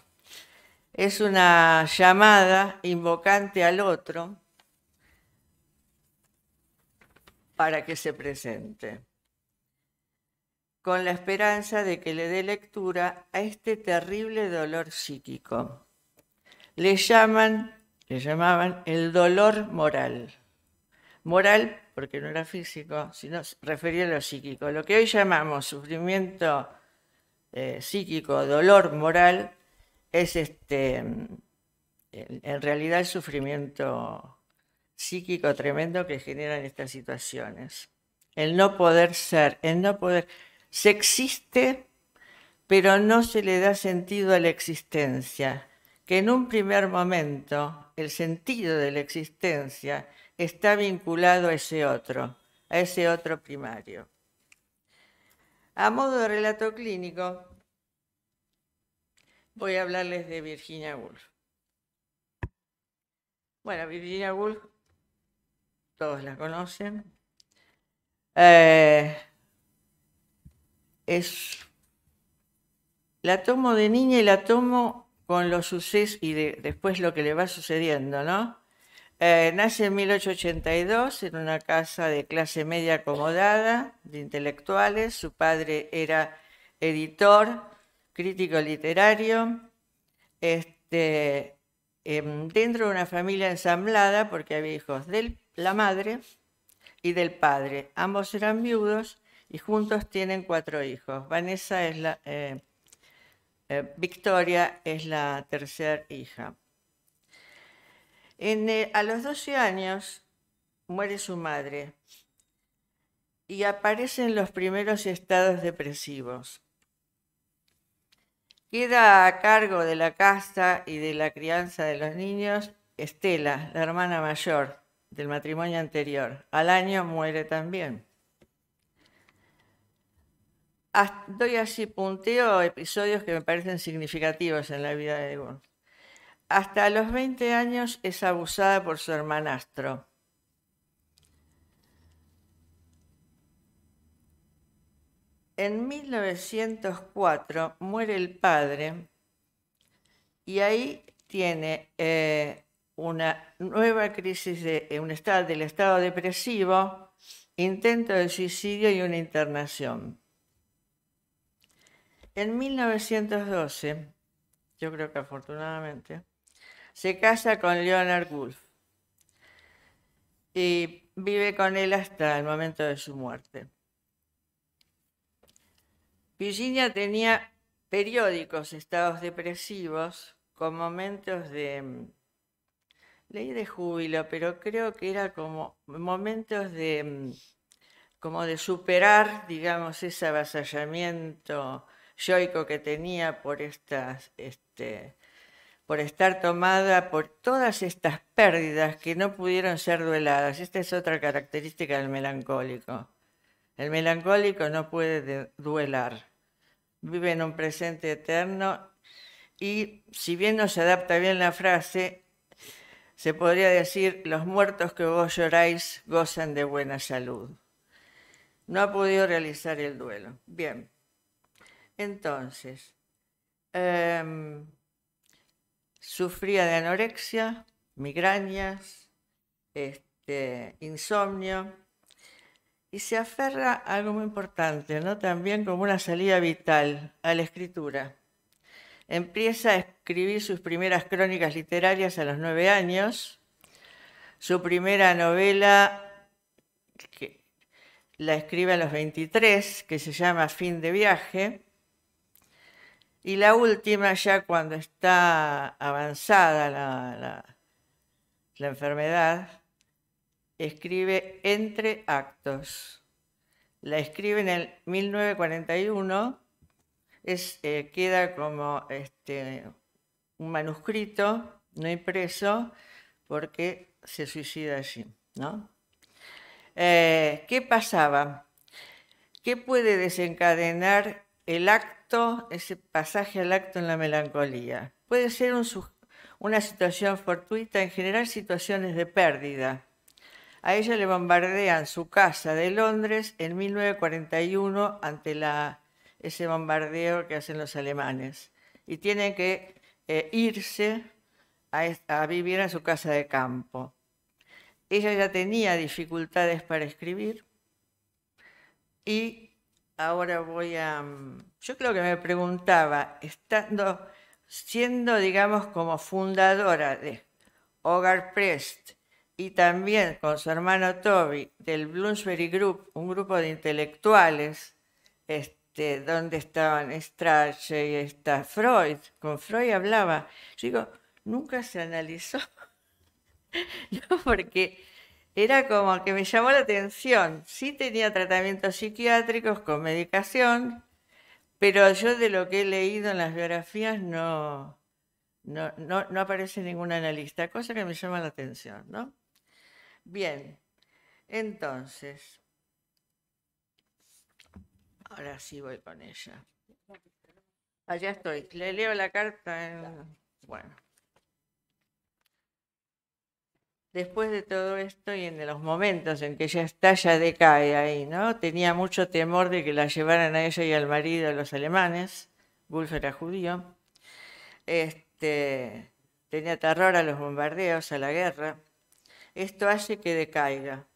Es una llamada invocante al otro para que se presente con la esperanza de que le dé lectura a este terrible dolor psíquico. Le llaman, le llamaban el dolor moral. Moral porque no era físico, sino refería a lo psíquico. Lo que hoy llamamos sufrimiento eh, psíquico, dolor moral, es este, en realidad el sufrimiento psíquico tremendo que generan estas situaciones. El no poder ser, el no poder, se existe, pero no se le da sentido a la existencia, que en un primer momento el sentido de la existencia está vinculado a ese otro, a ese otro primario. A modo de relato clínico, voy a hablarles de Virginia Woolf. Bueno, Virginia Woolf, todos la conocen. Eh, es, la tomo de niña y la tomo con los sucesos y después lo que le va sucediendo, ¿no? Eh, nace en 1882 en una casa de clase media acomodada, de intelectuales. Su padre era editor, crítico literario. Este, em, dentro de una familia ensamblada, porque había hijos de la madre y del padre. Ambos eran viudos y juntos tienen cuatro hijos. Vanessa es la, eh, eh, Victoria es la tercera hija. En, eh, a los 12 años muere su madre y aparecen los primeros estados depresivos. Queda a cargo de la casa y de la crianza de los niños Estela, la hermana mayor del matrimonio anterior. Al año muere también doy así punteo episodios que me parecen significativos en la vida de Gunn. Hasta los 20 años es abusada por su hermanastro. En 1904 muere el padre y ahí tiene eh, una nueva crisis de eh, un del estado depresivo, intento de suicidio y una internación. En 1912, yo creo que afortunadamente, se casa con Leonard Woolf y vive con él hasta el momento de su muerte. Virginia tenía periódicos, estados depresivos, con momentos de, mm, ley de júbilo, pero creo que era como momentos de, mm, como de superar, digamos, ese avasallamiento yoico que tenía por estas, este, por estar tomada por todas estas pérdidas que no pudieron ser dueladas. Esta es otra característica del melancólico. El melancólico no puede duelar, vive en un presente eterno y si bien no se adapta bien la frase, se podría decir, los muertos que vos lloráis gozan de buena salud. No ha podido realizar el duelo. Bien. Entonces, em, sufría de anorexia, migrañas, este, insomnio y se aferra a algo muy importante, ¿no? También como una salida vital a la escritura. Empieza a escribir sus primeras crónicas literarias a los nueve años. Su primera novela que la escribe a los 23, que se llama Fin de viaje y la última, ya cuando está avanzada la, enfermedad, escribe Entre Actos. La escribe en el 1941, eh, queda como este, un manuscrito no impreso porque se suicida allí. ¿no? Eh, ¿Qué pasaba? ¿Qué puede desencadenar el acto, ese pasaje al acto en la melancolía. Puede ser una situación fortuita, en general situaciones de pérdida. A ella le bombardean su casa de Londres en 1941 ante ese bombardeo que hacen los alemanes. Y tiene que eh, irse a, a vivir en su casa de campo. Ella ya tenía dificultades para escribir y ahora voy a... Mm, yo creo que me preguntaba, estando, siendo, digamos, como fundadora de Hogar Prest y también con su hermano Toby del Bloomsbury Group, un grupo de intelectuales, este, donde estaban Strache y está Freud. Con Freud hablaba. Yo digo, nunca se analizó. [laughs] no, porque era como que me llamó la atención. Sí tenía tratamientos psiquiátricos con medicación, pero yo de lo que he leído en las biografías no, no, aparece ningún analista, cosa que me llama la atención, ¿no? Bien, entonces, ahora sí voy con ella. Allá estoy, le leo la carta. Bueno. después de todo esto y en los momentos en que ella está, ya decae ahí, ¿no? Tenía mucho temor de que la llevaran a ella y al marido los alemanes, Wolf era judío, este, tenía terror a los bombardeos, a la guerra. Esto hace que decaiga.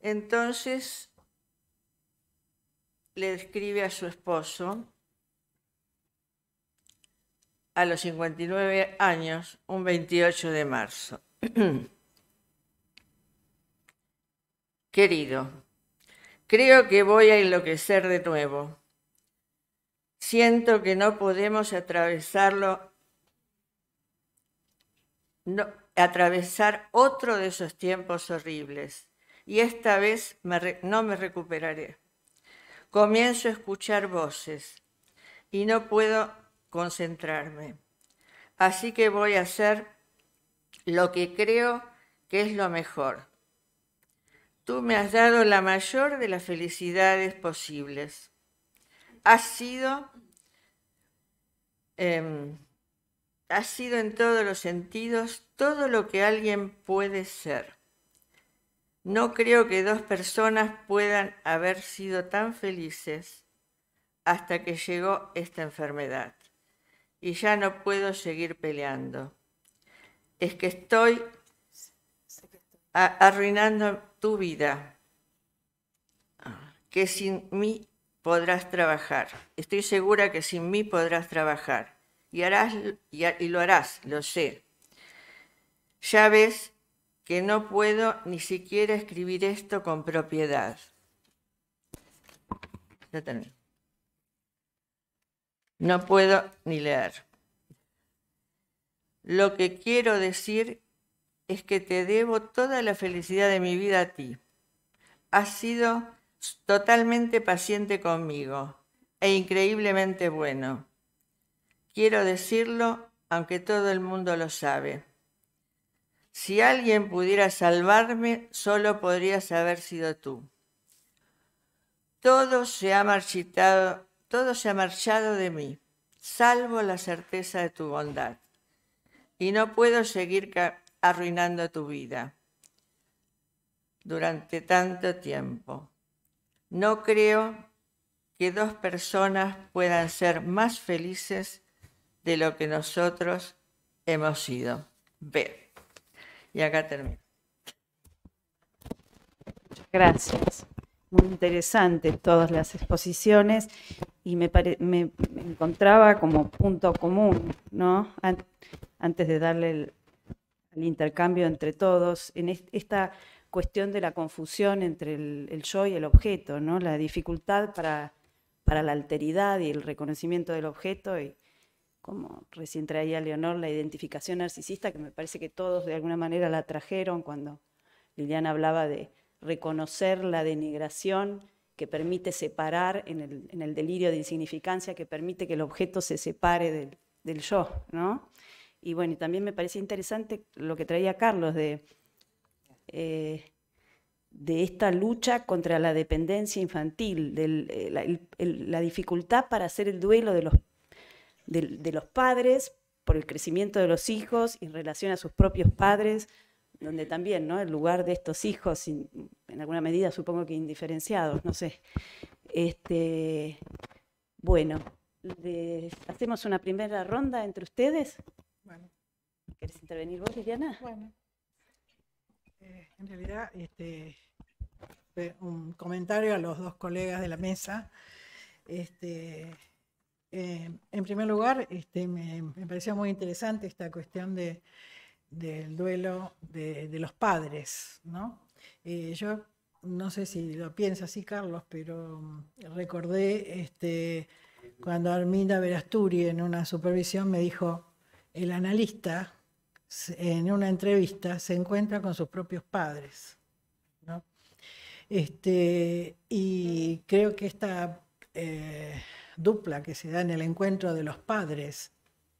Entonces le describe a su esposo, a los 59 años, un 28 de marzo. [clears throat] Querido, creo que voy a enloquecer de nuevo. Siento que no podemos atravesarlo, no, atravesar otro de esos tiempos horribles. Y esta vez no me recuperaré. Comienzo a escuchar voces y no puedo concentrarme. Así que voy a hacer lo que creo que es lo mejor. Tú me has dado la mayor de las felicidades posibles. Has sido, em, sido en todos los sentidos todo lo que alguien puede ser. No creo que dos personas puedan haber sido tan felices hasta que llegó esta enfermedad. Y ya no puedo seguir peleando es que estoy arruinando tu vida, que sin mí podrás trabajar. Estoy segura que sin mí podrás trabajar. Y, harás, y, lo harás, lo sé. Ya ves que no puedo ni siquiera escribir esto con propiedad. No puedo ni leer. Lo que quiero decir es que te debo toda la felicidad de mi vida a ti. Has sido totalmente paciente conmigo e increíblemente bueno. Quiero decirlo, aunque todo el mundo lo sabe. Si alguien pudiera salvarme, solo podrías haber sido tú. Todo se ha marchitado, todo se ha marchado de mí, salvo la certeza de tu bondad y no puedo seguir arruinando tu vida durante tanto tiempo. No creo que dos personas puedan ser más felices de lo que nosotros hemos sido. Ve. Y acá termino. Gracias. Muy interesantes todas las exposiciones y me encontraba como punto común, ¿no? antes de darle el, intercambio entre todos, en esta cuestión de la confusión entre el, yo y el objeto, ¿no? la dificultad para, para la alteridad y el reconocimiento del objeto, y como recién traía Leonor, la identificación narcisista, que me parece que todos de alguna manera la trajeron cuando Liliana hablaba de reconocer la denigración que permite separar en el, en el delirio de insignificancia, que permite que el objeto se separe del, del yo, ¿no? Y bueno, también me parecía interesante lo que traía Carlos de, eh, de esta lucha contra la dependencia infantil, de eh, la, dificultad para hacer el duelo de los, de, los padres por el crecimiento de los hijos en relación a sus propios padres, donde también, ¿no? El lugar de estos hijos, en alguna medida supongo que indiferenciados, no sé. Este, bueno, hacemos una primera ronda entre ustedes. Bueno. ¿Quieres intervenir vos, Liliana? Bueno. Eh, en realidad, este, un comentario a los dos colegas de la mesa. Este, eh, en primer lugar, este, me, pareció muy interesante esta cuestión del duelo de, los padres. Eh, yo no sé si lo piensa así, Carlos, pero mm, recordé este, cuando Arminda Verasturi en una supervisión me dijo, el analista en una entrevista se encuentra con sus propios padres. Este, y creo que esta eh, dupla que se da en el encuentro de los padres,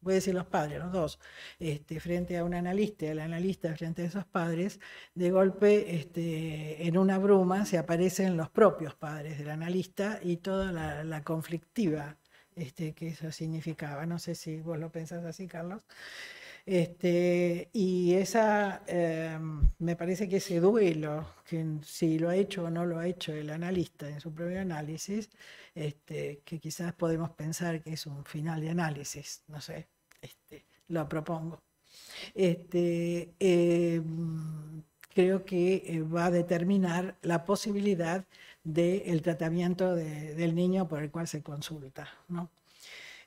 voy a decir los padres, los dos, este, frente a un analista, al analista frente a esos padres, de golpe este, en una bruma se aparecen los propios padres del analista y toda la conflictiva este, que eso significaba. No sé si vos lo pensás así, Carlos. Este, y esa, eh, me parece que ese duelo, que si lo ha hecho o no lo ha hecho el analista en su propio análisis, este, que quizás podemos pensar que es un final de análisis, no sé, este, lo propongo. Este, em, creo que eh, va a determinar la posibilidad del tratamiento del niño por el cual se consulta. ¿no?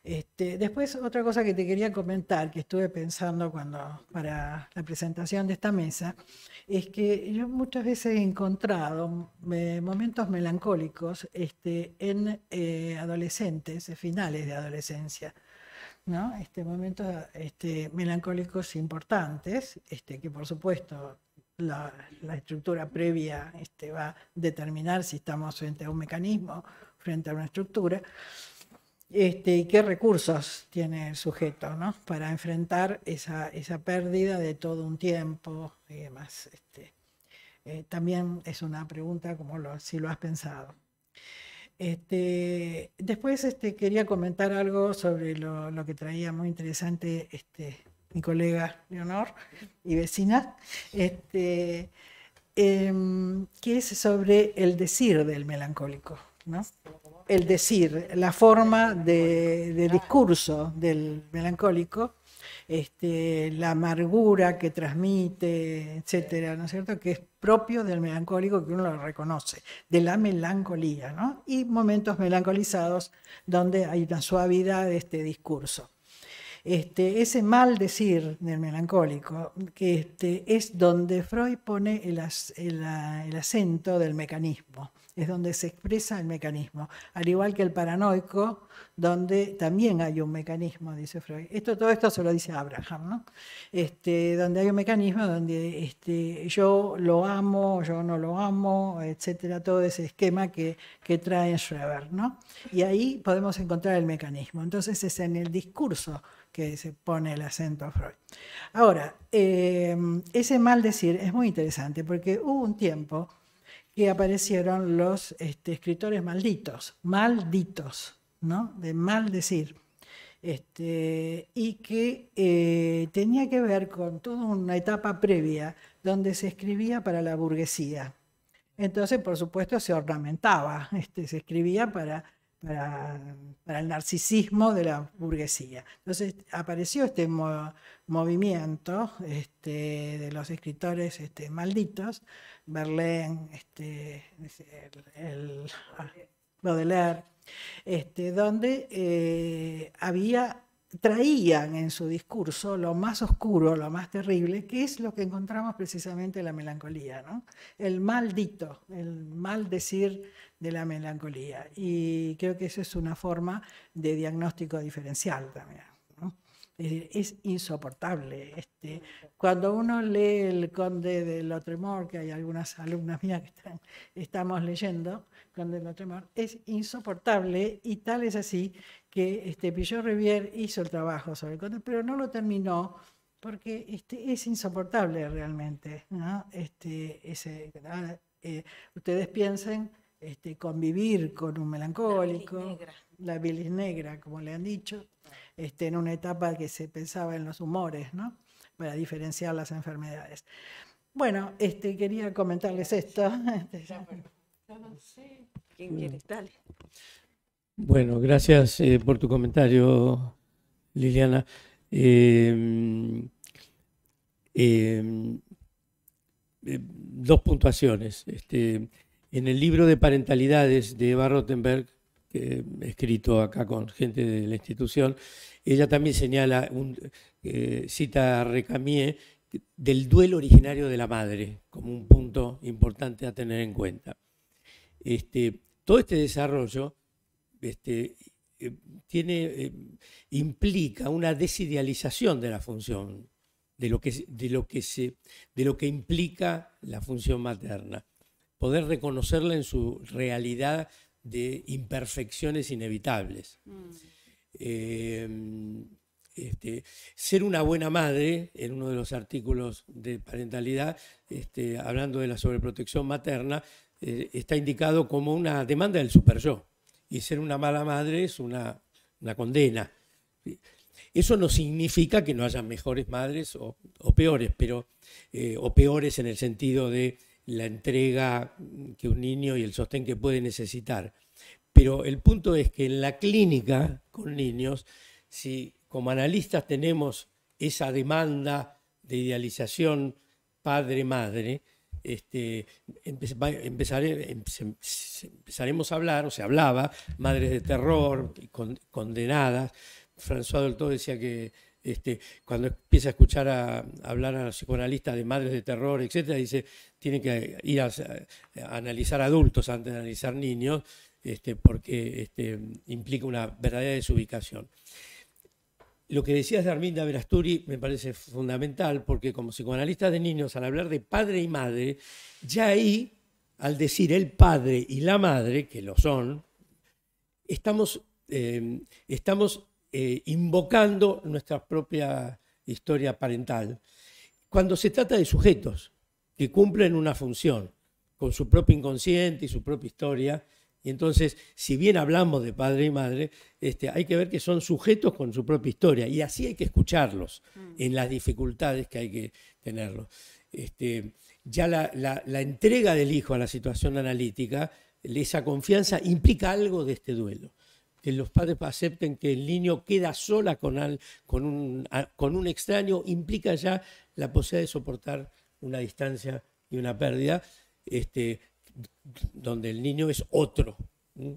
Este, después, otra cosa que te quería comentar, que estuve pensando cuando, para la presentación de esta mesa, es que yo muchas veces he encontrado eh, momentos melancólicos este, en eh, adolescentes, finales de adolescencia. ¿no? Este, momentos este, melancólicos importantes, este, que por supuesto la, estructura previa este, va a determinar si estamos frente a un mecanismo, frente a una estructura, este, y qué recursos tiene el sujeto para enfrentar esa, pérdida de todo un tiempo y demás. Este, eh, también es una pregunta como lo, si lo has pensado. después quería comentar algo sobre lo, que traía muy interesante mi colega Leonor y vecina, este, em, que es sobre el decir del melancólico, ¿no? El decir, la forma de, discurso del melancólico, este, la amargura que transmite, etcétera, ¿no es cierto? Que es propio del melancólico que uno lo reconoce, de la melancolía, ¿no? Y momentos melancolizados donde hay una suavidad de este discurso. Este, ese mal decir del melancólico, que este, es donde Freud pone el, acento del mecanismo, es donde se expresa el mecanismo, al igual que el paranoico, donde también hay un mecanismo, dice Freud. Esto, todo esto se lo dice Abraham, ¿no? Este, donde hay un mecanismo donde yo lo amo, yo no lo amo, etcétera, todo ese esquema que, que trae Schreber, ¿no? Y ahí podemos encontrar el mecanismo. Entonces es en el discurso que se pone el acento a Freud. Ahora, em, ese mal decir es muy interesante porque hubo un tiempo que aparecieron los este, escritores malditos, malditos, ¿no? De mal decir. Este, y que eh, tenía que ver con toda una etapa previa donde se escribía para la burguesía. Entonces, por supuesto, se ornamentaba, este, se escribía para para, el narcisismo de la burguesía. Entonces apareció este movimiento este, de los escritores este, malditos, Verlaine, este, ah, Baudelaire, donde eh, había traían en su discurso lo más oscuro, lo más terrible, que es lo que encontramos precisamente en la melancolía, El maldito, el mal decir de la melancolía. Y creo que eso es una forma de diagnóstico diferencial también. Es, insoportable. Este, cuando uno lee El Conde de Lotremor, que hay algunas alumnas mías que están, estamos leyendo, Conde es insoportable y tal es así que este, Pillot Rivière hizo el trabajo sobre el Conde, pero no lo terminó porque este, es insoportable realmente. Este, ah, eh, ustedes piensen este, convivir con un melancólico, la bilis, negra. como le han dicho, este, en una etapa que se pensaba en los humores, ¿no? para diferenciar las enfermedades. Bueno, este, quería comentarles esto. Mm. Dale. Bueno, gracias eh, por tu comentario, Liliana. Em, em, em, dos puntuaciones. Este, en el libro de parentalidades de Eva Rottenberg, escrito acá con gente de la institución, ella también señala, eh, cita a Recamier, del duelo originario de la madre como un punto importante a tener en cuenta. Este, todo este desarrollo este, eh, tiene, eh, implica una desidealización de la función, de lo, que, de, lo que se, de lo que implica la función materna poder reconocerla en su realidad de imperfecciones inevitables. Mm. Eh, este, ser una buena madre, en uno de los artículos de parentalidad, este, hablando de la sobreprotección materna, eh, está indicado como una demanda del super yo. Y ser una mala madre es una, condena. Eso no significa que no haya mejores madres o, peores, pero, eh, o peores en el sentido de la entrega que un niño y el sostén que puede necesitar. Pero el punto es que en la clínica con niños, si como analistas tenemos esa demanda de idealización padre-madre, este, em-, empezaremos a hablar, o se hablaba, madres de terror, condenadas. François Dolto decía que este, cuando empieza a escuchar a, hablar a los psicoanalistas de madres de terror, etcétera, dice tiene que ir a, analizar adultos antes de analizar niños, este, porque este, implica una verdadera desubicación. Lo que decías de Arminda Verasturi me parece fundamental, porque como psicoanalista de niños, al hablar de padre y madre, ya ahí, al decir el padre y la madre, que lo son, estamos, eh, estamos eh, invocando nuestra propia historia parental. Cuando se trata de sujetos que cumplen una función con su propio inconsciente y su propia historia, y entonces, si bien hablamos de padre y madre, este, hay que ver que son sujetos con su propia historia y así hay que escucharlos mm. en las dificultades que hay que tenerlos. Este, ya la, entrega del hijo a la situación analítica, esa confianza implica algo de este duelo que los padres acepten que el niño queda sola con, con, un, con un extraño implica ya la posibilidad de soportar una distancia y una pérdida, este, donde el niño es otro,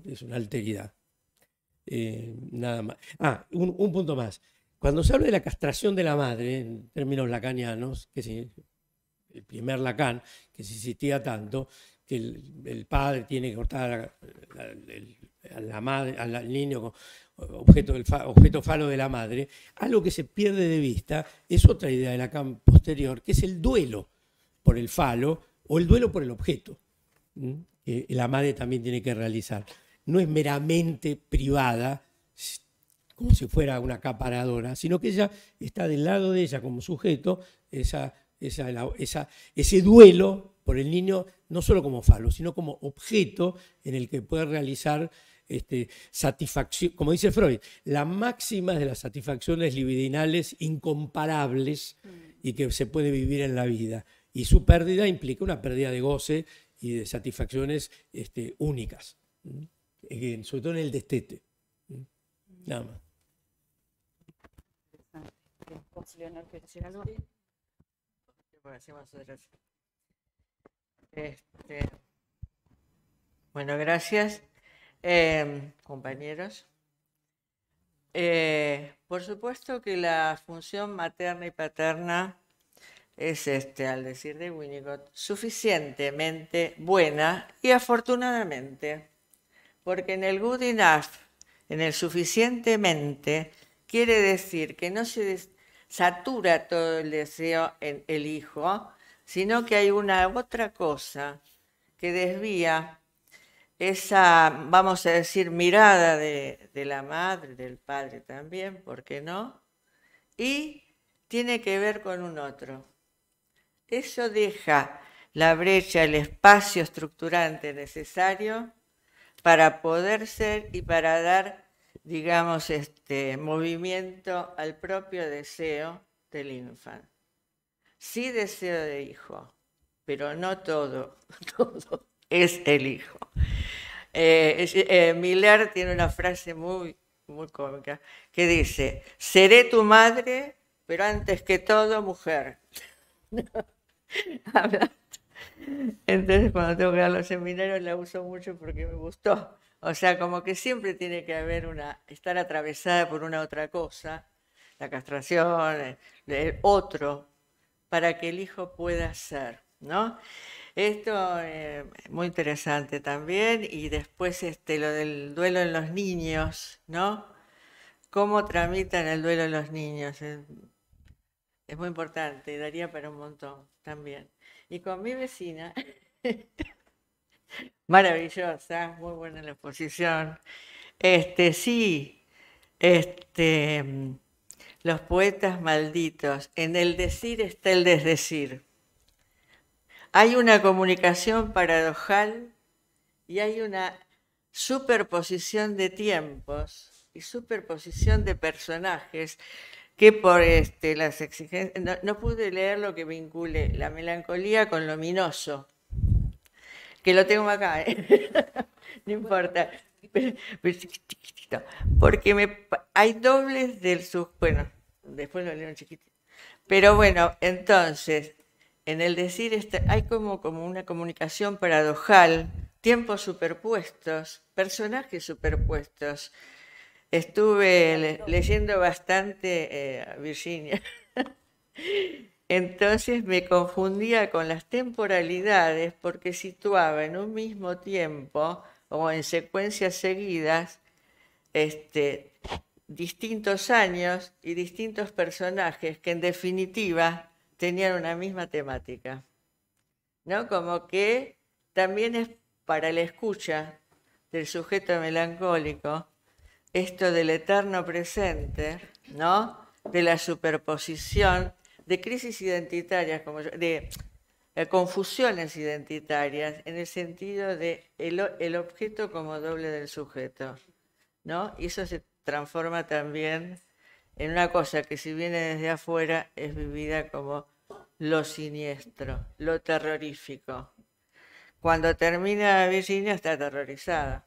es una alteridad. Eh, nada más. Ah, un, punto más. Cuando se habla de la castración de la madre, en términos lacanianos, que el primer Lacan, que se insistía tanto, que el, padre tiene que cortar el, la madre, al niño objeto, objeto falo de la madre, algo que se pierde de vista es otra idea de Lacan posterior, que es el duelo por el falo o el duelo por el objeto, que la madre también tiene que realizar. No es meramente privada, como si fuera una acaparadora, sino que ella está del lado de ella como sujeto, esa, esa, ese duelo por el niño, no solo como falo, sino como objeto en el que puede realizar este, satisfacción, como dice Freud, la máxima de las satisfacciones libidinales incomparables y que se puede vivir en la vida. Y su pérdida implica una pérdida de goce y de satisfacciones este, únicas, eh, sobre todo en el destete. Nada más. Este, bueno, gracias. Em, compañeros, eh, por supuesto que la función materna y paterna es, este, al decir de Winnicott, suficientemente buena y afortunadamente, porque en el good enough, en el suficientemente, quiere decir que no se satura todo el deseo en el hijo, sino que hay una otra cosa que desvía esa, vamos a decir, mirada de, la madre, del padre también, ¿por qué no? Y tiene que ver con un otro. Eso deja la brecha, el espacio estructurante necesario para poder ser y para dar, digamos, este movimiento al propio deseo del infante. Sí deseo de hijo, pero no todo, [laughs] todo es el hijo. Eh, eh, eh, Miller tiene una frase muy, muy cómica que dice, seré tu madre, pero antes que todo mujer. [laughs] Entonces cuando tengo que dar los seminarios la uso mucho porque me gustó. O sea, como que siempre tiene que haber una, estar atravesada por una otra cosa, la castración, el otro, para que el hijo pueda ser, ¿no? Esto es eh, muy interesante también. Y después este, lo del duelo en los niños, ¿no? ¿Cómo tramitan el duelo en los niños? Eh, es, muy importante, daría para un montón también. Y con mi vecina, [laughs] maravillosa, muy buena la exposición. Este, sí, este, mm, los poetas malditos, en el decir está el desdecir hay una comunicación paradojal y hay una superposición de tiempos y superposición de personajes que por este, las exigencias... No, pude leer lo que vincule la melancolía con lo minoso, que lo tengo acá, ¿eh? [laughs] no importa, porque me, hay dobles del sus. Bueno, después lo leo en chiquitito. Pero bueno, entonces, en el decir este, hay como, una comunicación paradojal, tiempos superpuestos, personajes superpuestos. Estuve leyendo bastante a eh, Virginia. [laughs] Entonces me confundía con las temporalidades porque situaba en un mismo tiempo o en secuencias seguidas este, distintos años y distintos personajes que en definitiva tenían una misma temática, ¿no? Como que también es para la escucha del sujeto melancólico, esto del eterno presente, ¿no? De la superposición de crisis identitarias, como de, eh, confusiones identitarias, en el sentido de el, objeto como doble del sujeto, ¿no? Y eso se transforma también en una cosa que si viene desde afuera es vivida como lo siniestro, lo terrorífico. Cuando termina Virginia está aterrorizada.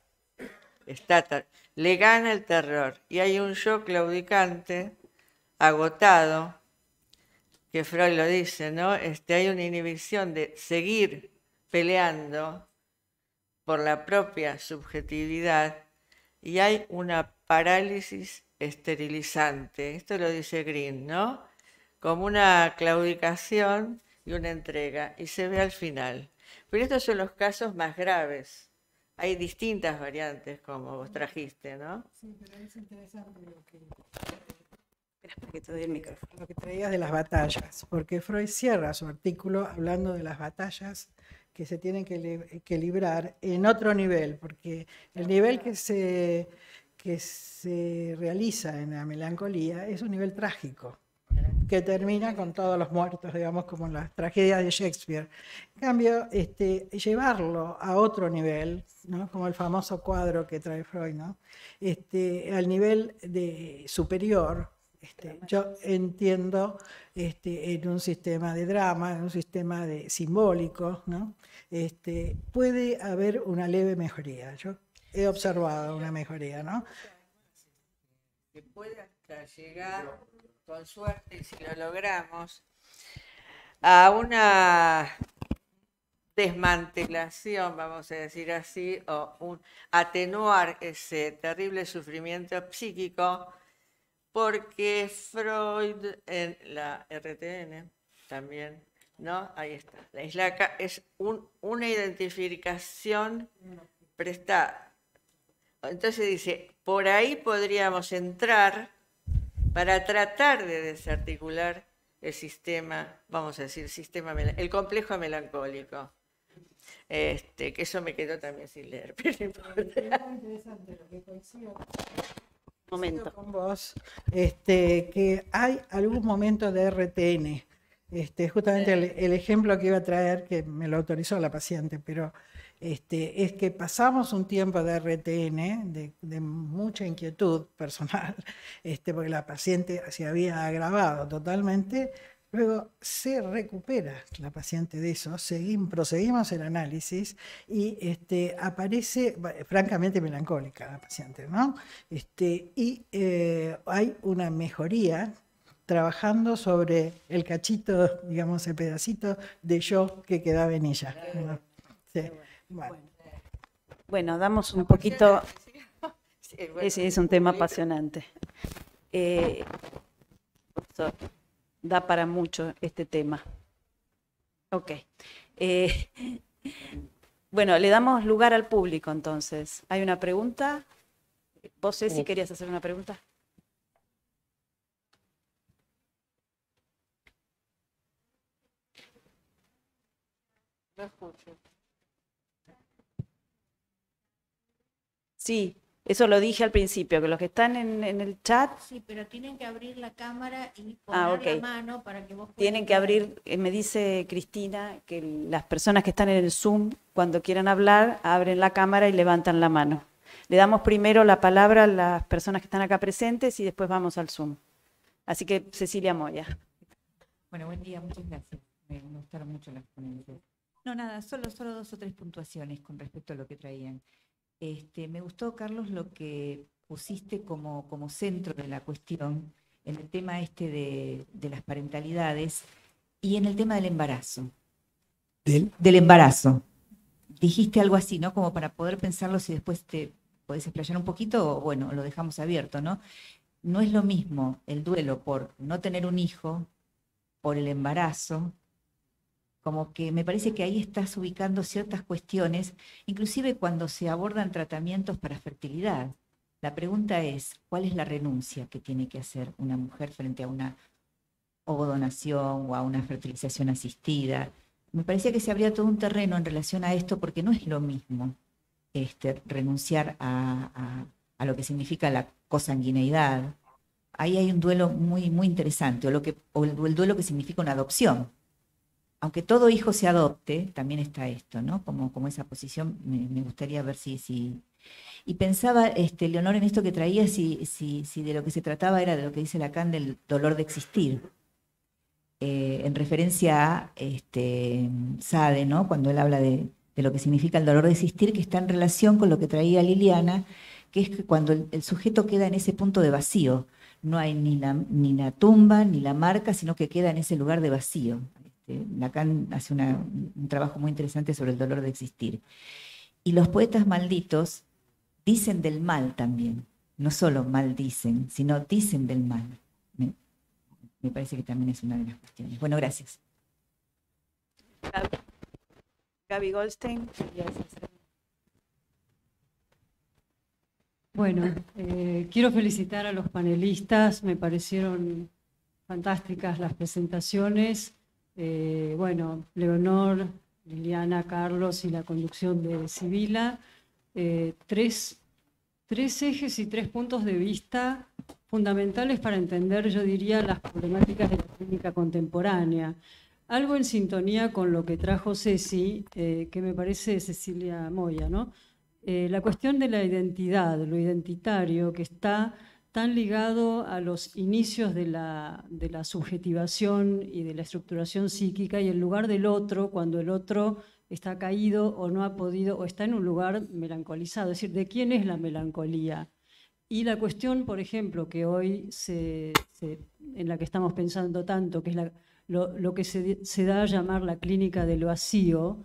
Está le gana el terror y hay un yo claudicante, agotado, que Freud lo dice, ¿no? Este, hay una inhibición de seguir peleando por la propia subjetividad y hay una parálisis esterilizante. Esto lo dice Green, ¿no? como una claudicación y una entrega, y se ve al final. Pero estos son los casos más graves. Hay distintas variantes, como vos trajiste, ¿no? Sí, pero es interesante lo que, que te doy el micrófono. Lo que traías de las batallas, porque Freud cierra su artículo hablando de las batallas que se tienen que, librar en otro nivel, porque el nivel que se, que se realiza en la melancolía es un nivel trágico que termina con todos los muertos, digamos, como en las tragedias de Shakespeare. En cambio, este, llevarlo a otro nivel, como el famoso cuadro que trae Freud, ¿no? Este, al nivel de superior, este, yo entiendo este, en un sistema de drama, en un sistema de simbólico, ¿no? puede haber una leve mejoría. Yo he observado una mejoría, ¿no? Que puede llegar con suerte y si lo logramos, a una desmantelación, vamos a decir así, o atenuar ese terrible sufrimiento psíquico, porque Freud en la RTN también, ¿no? Ahí está. La islaca es un, una identificación prestada. Entonces dice, por ahí podríamos entrar para tratar de desarticular el sistema, vamos a decir, sistema el complejo melancólico. Este, que eso me quedó también sin leer, [laughs] pero interesante lo que coincido. Momento. Con vos, este, que hay algún momento de RTN. Este, justamente el ejemplo que iba a traer, que me lo autorizó la paciente, pero este, es que pasamos un tiempo de RTN, de, mucha inquietud personal, [laughs] este, porque la paciente se había agravado totalmente, Luego se recupera la paciente de eso, seguimos, proseguimos el análisis y este, aparece francamente melancólica la paciente, ¿no? Este, y eh, hay una mejoría trabajando sobre el cachito, digamos, el pedacito de yo que quedaba en ella. Bueno, damos un poquito... [laughs] es un tema apasionante. Eh, da para mucho este tema. Ok. Eh, [laughs] bueno, le damos lugar al público entonces. ¿Hay una pregunta? Vos, si eh. querías hacer una pregunta. No escucho. Sí, eso lo dije al principio, que los que están en, el chat... Sí, pero tienen que abrir la cámara y poner ah, la mano para que vos... Tienen que abrir, eh, me dice Cristina, que las personas que están en el Zoom, cuando quieran hablar, abren la cámara y levantan la mano. Le damos primero la palabra a las personas que están acá presentes y después vamos al Zoom. Así que, Cecilia Moya. Bueno, buen día, muchas gracias. Me gustaron mucho las ponencias. No, nada, solo, solo dos o tres puntuaciones con respecto a lo que traían. Este, me gustó, Carlos, lo que pusiste como, como centro de la cuestión en el tema este de, las parentalidades y en el tema del embarazo. ¿Del? Del embarazo. Dijiste algo así, ¿no? Como para poder pensarlo si después te puedes explayar un poquito o bueno, lo dejamos abierto, ¿no? No es lo mismo el duelo por no tener un hijo, por el embarazo, como que me parece que ahí estás ubicando ciertas cuestiones, inclusive cuando se abordan tratamientos para fertilidad. La pregunta es, ¿cuál es la renuncia que tiene que hacer una mujer frente a una donación o a una fertilización asistida? Me parecía que se abría todo un terreno en relación a esto porque no es lo mismo este, renunciar a, lo que significa la cosanguineidad. Ahí hay un duelo muy, muy interesante, o, lo que, el duelo que significa una adopción, aunque todo hijo se adopte, también está esto, ¿no? Como, como esa posición, me, gustaría ver si, si... Y pensaba, este, Leonor, en esto que traía, si, si, si de lo que se trataba era de lo que dice Lacan del dolor de existir, eh, en referencia a este, Sade, ¿no? Cuando él habla de, lo que significa el dolor de existir, que está en relación con lo que traía Liliana, que es que cuando el, sujeto queda en ese punto de vacío, no hay ni ni la tumba ni la marca, sino que queda en ese lugar de vacío, este, Lacan hace un trabajo muy interesante sobre el dolor de existir. Y los poetas malditos dicen del mal también, no solo maldicen, sino dicen del mal. Me, parece que también es una de las cuestiones. Bueno, gracias. Gaby Goldstein. Bueno, eh, quiero felicitar a los panelistas, me parecieron fantásticas las presentaciones. Eh, bueno, Leonor, Liliana, Carlos y la conducción de Sibila, eh, tres, tres ejes y tres puntos de vista fundamentales para entender, yo diría, las problemáticas de la clínica contemporánea. Algo en sintonía con lo que trajo Ceci, eh, que me parece Cecilia Moya, ¿no? la cuestión de la identidad, lo identitario, que está están ligado a los inicios de la, de la, subjetivación y de la estructuración psíquica y el lugar del otro cuando el otro está caído o no ha podido o está en un lugar melancolizado. Es decir, ¿de quién es la melancolía? Y la cuestión, por ejemplo, que hoy se, en la que estamos pensando tanto, que es lo, que se, se da a llamar la clínica del vacío,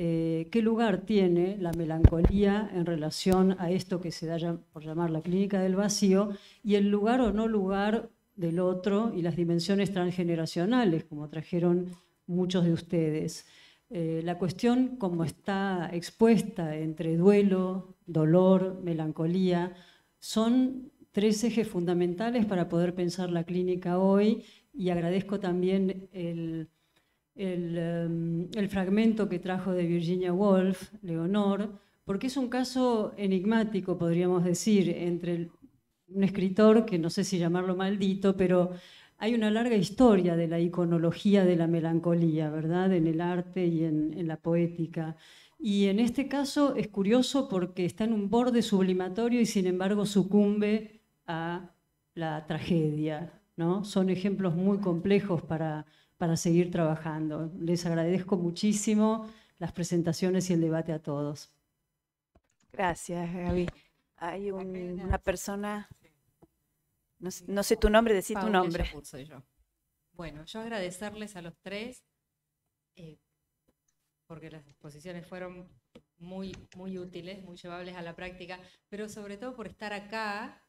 eh, qué lugar tiene la melancolía en relación a esto que se da por llamar la clínica del vacío y el lugar o no lugar del otro y las dimensiones transgeneracionales, como trajeron muchos de ustedes. Eh, la cuestión como está expuesta entre duelo, dolor, melancolía, son tres ejes fundamentales para poder pensar la clínica hoy y agradezco también el, Em, el, fragmento que trajo de Virginia Woolf, Leonor, porque es un caso enigmático, podríamos decir, entre un escritor que no sé si llamarlo maldito, pero hay una larga historia de la iconología de la melancolía, ¿verdad? En el arte y en, en, la poética. Y en este caso es curioso porque está en un borde sublimatorio y sin embargo sucumbe a la tragedia, ¿no? Son ejemplos muy complejos para para seguir trabajando. Les agradezco muchísimo las presentaciones y el debate a todos. Gracias, Gaby. Hay una persona, no, sé tu nombre, decís tu nombre. soy Bueno, yo agradecerles a los tres, eh, porque las exposiciones fueron muy, muy útiles, muy llevables a la práctica, pero sobre todo por estar acá,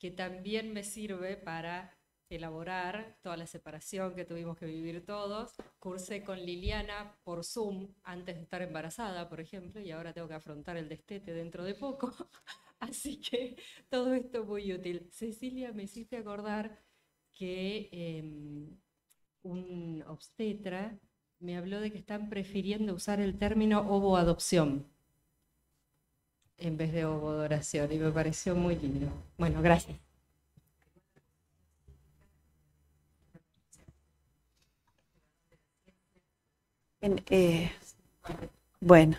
que también me sirve para elaborar toda la separación que tuvimos que vivir todos. Cursé con Liliana por Zoom antes de estar embarazada, por ejemplo, y ahora tengo que afrontar el destete dentro de poco. [laughs] Así que todo esto muy útil. Cecilia, me hiciste acordar que em, un obstetra me habló de que están prefiriendo usar el término ovoadopción en vez de ovodoración y me pareció muy lindo. Bueno, gracias. Eh, bueno,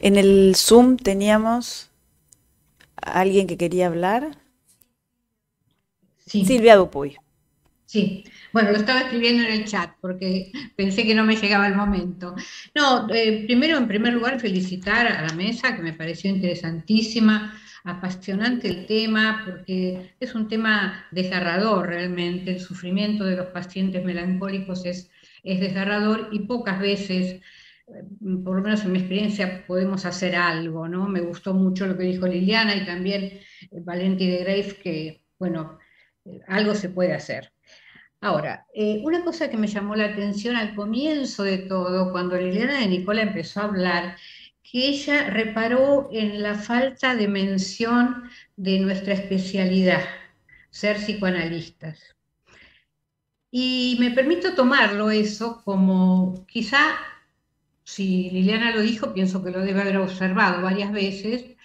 en el Zoom teníamos a alguien que quería hablar. Sí. Silvia Dupuy. Sí, bueno, lo estaba escribiendo en el chat porque pensé que no me llegaba el momento. No, eh, primero, en primer lugar, felicitar a la mesa, que me pareció interesantísima, apasionante el tema, porque es un tema desgarrador realmente. El sufrimiento de los pacientes melancólicos es es desgarrador y pocas veces, eh, por lo menos en mi experiencia, podemos hacer algo, ¿no? Me gustó mucho lo que dijo Liliana y también eh, Valenti de Greif, que, bueno, eh, algo se puede hacer. Ahora, una cosa que me llamó la atención al comienzo de todo, cuando Liliana de Nicola empezó a hablar, que ella reparó en la falta de mención de nuestra especialidad, ser psicoanalistas. Y me permito tomarlo eso como quizá, si Liliana lo dijo, pienso que lo debe haber observado varias veces,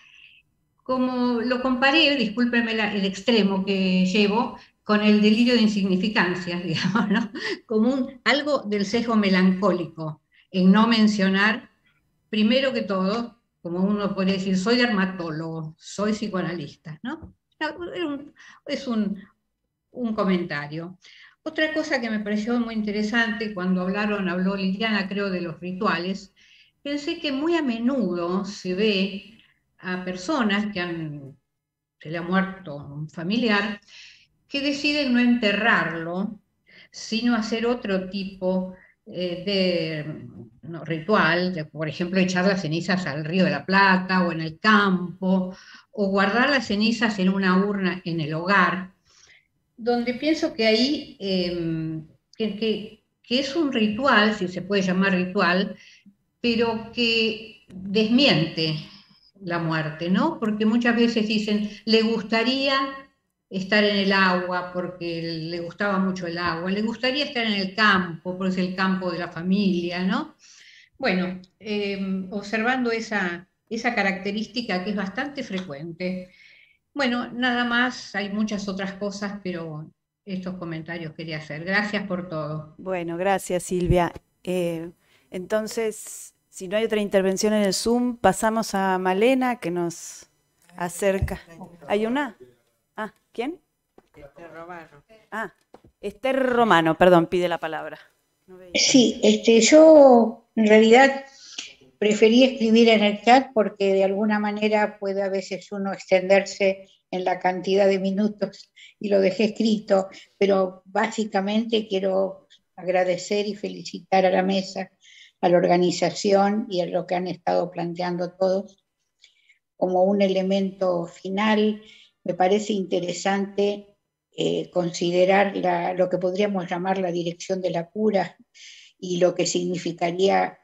como lo comparé, discúlpeme el extremo que llevo, con el delirio de insignificancias, [laughs] digamos, ¿no? como algo del sesgo melancólico, en no mencionar, primero que todo, como uno puede decir, soy dermatólogo, soy psicoanalista, ¿no? Es un, un comentario. Otra cosa que me pareció muy interesante cuando hablaron, habló Liliana, creo, de los rituales, pensé que muy a menudo se ve a personas que han, se le ha muerto un familiar, que deciden no enterrarlo, sino hacer otro tipo eh, de ritual, por ejemplo, echar las cenizas al río de la Plata o en el campo, o guardar las cenizas en una urna en el hogar donde pienso que ahí, em, que, es un ritual, si se puede llamar ritual, pero que desmiente la muerte, ¿no? Porque muchas veces dicen, le gustaría estar en el agua porque le gustaba mucho el agua, le gustaría estar en el campo porque es el campo de la familia, ¿no? Bueno, em, observando esa, esa característica que es bastante frecuente. Bueno, nada más, hay muchas otras cosas, pero estos comentarios quería hacer. Gracias por todo. Bueno, gracias Silvia. Eh, entonces, si no hay otra intervención en el Zoom, pasamos a Malena que nos acerca. ¿Hay una? Ah, ¿quién? Esther Romano. Ah, Romano, perdón, pide la palabra. Sí, este, yo en realidad Preferí escribir en el chat porque de alguna manera puede a veces uno extenderse en la cantidad de minutos y lo dejé escrito, pero básicamente quiero agradecer y felicitar a la mesa, a la organización y a lo que han estado planteando todos como un elemento final. Me parece interesante eh, considerar lo que podríamos llamar la dirección de la cura y lo que significaría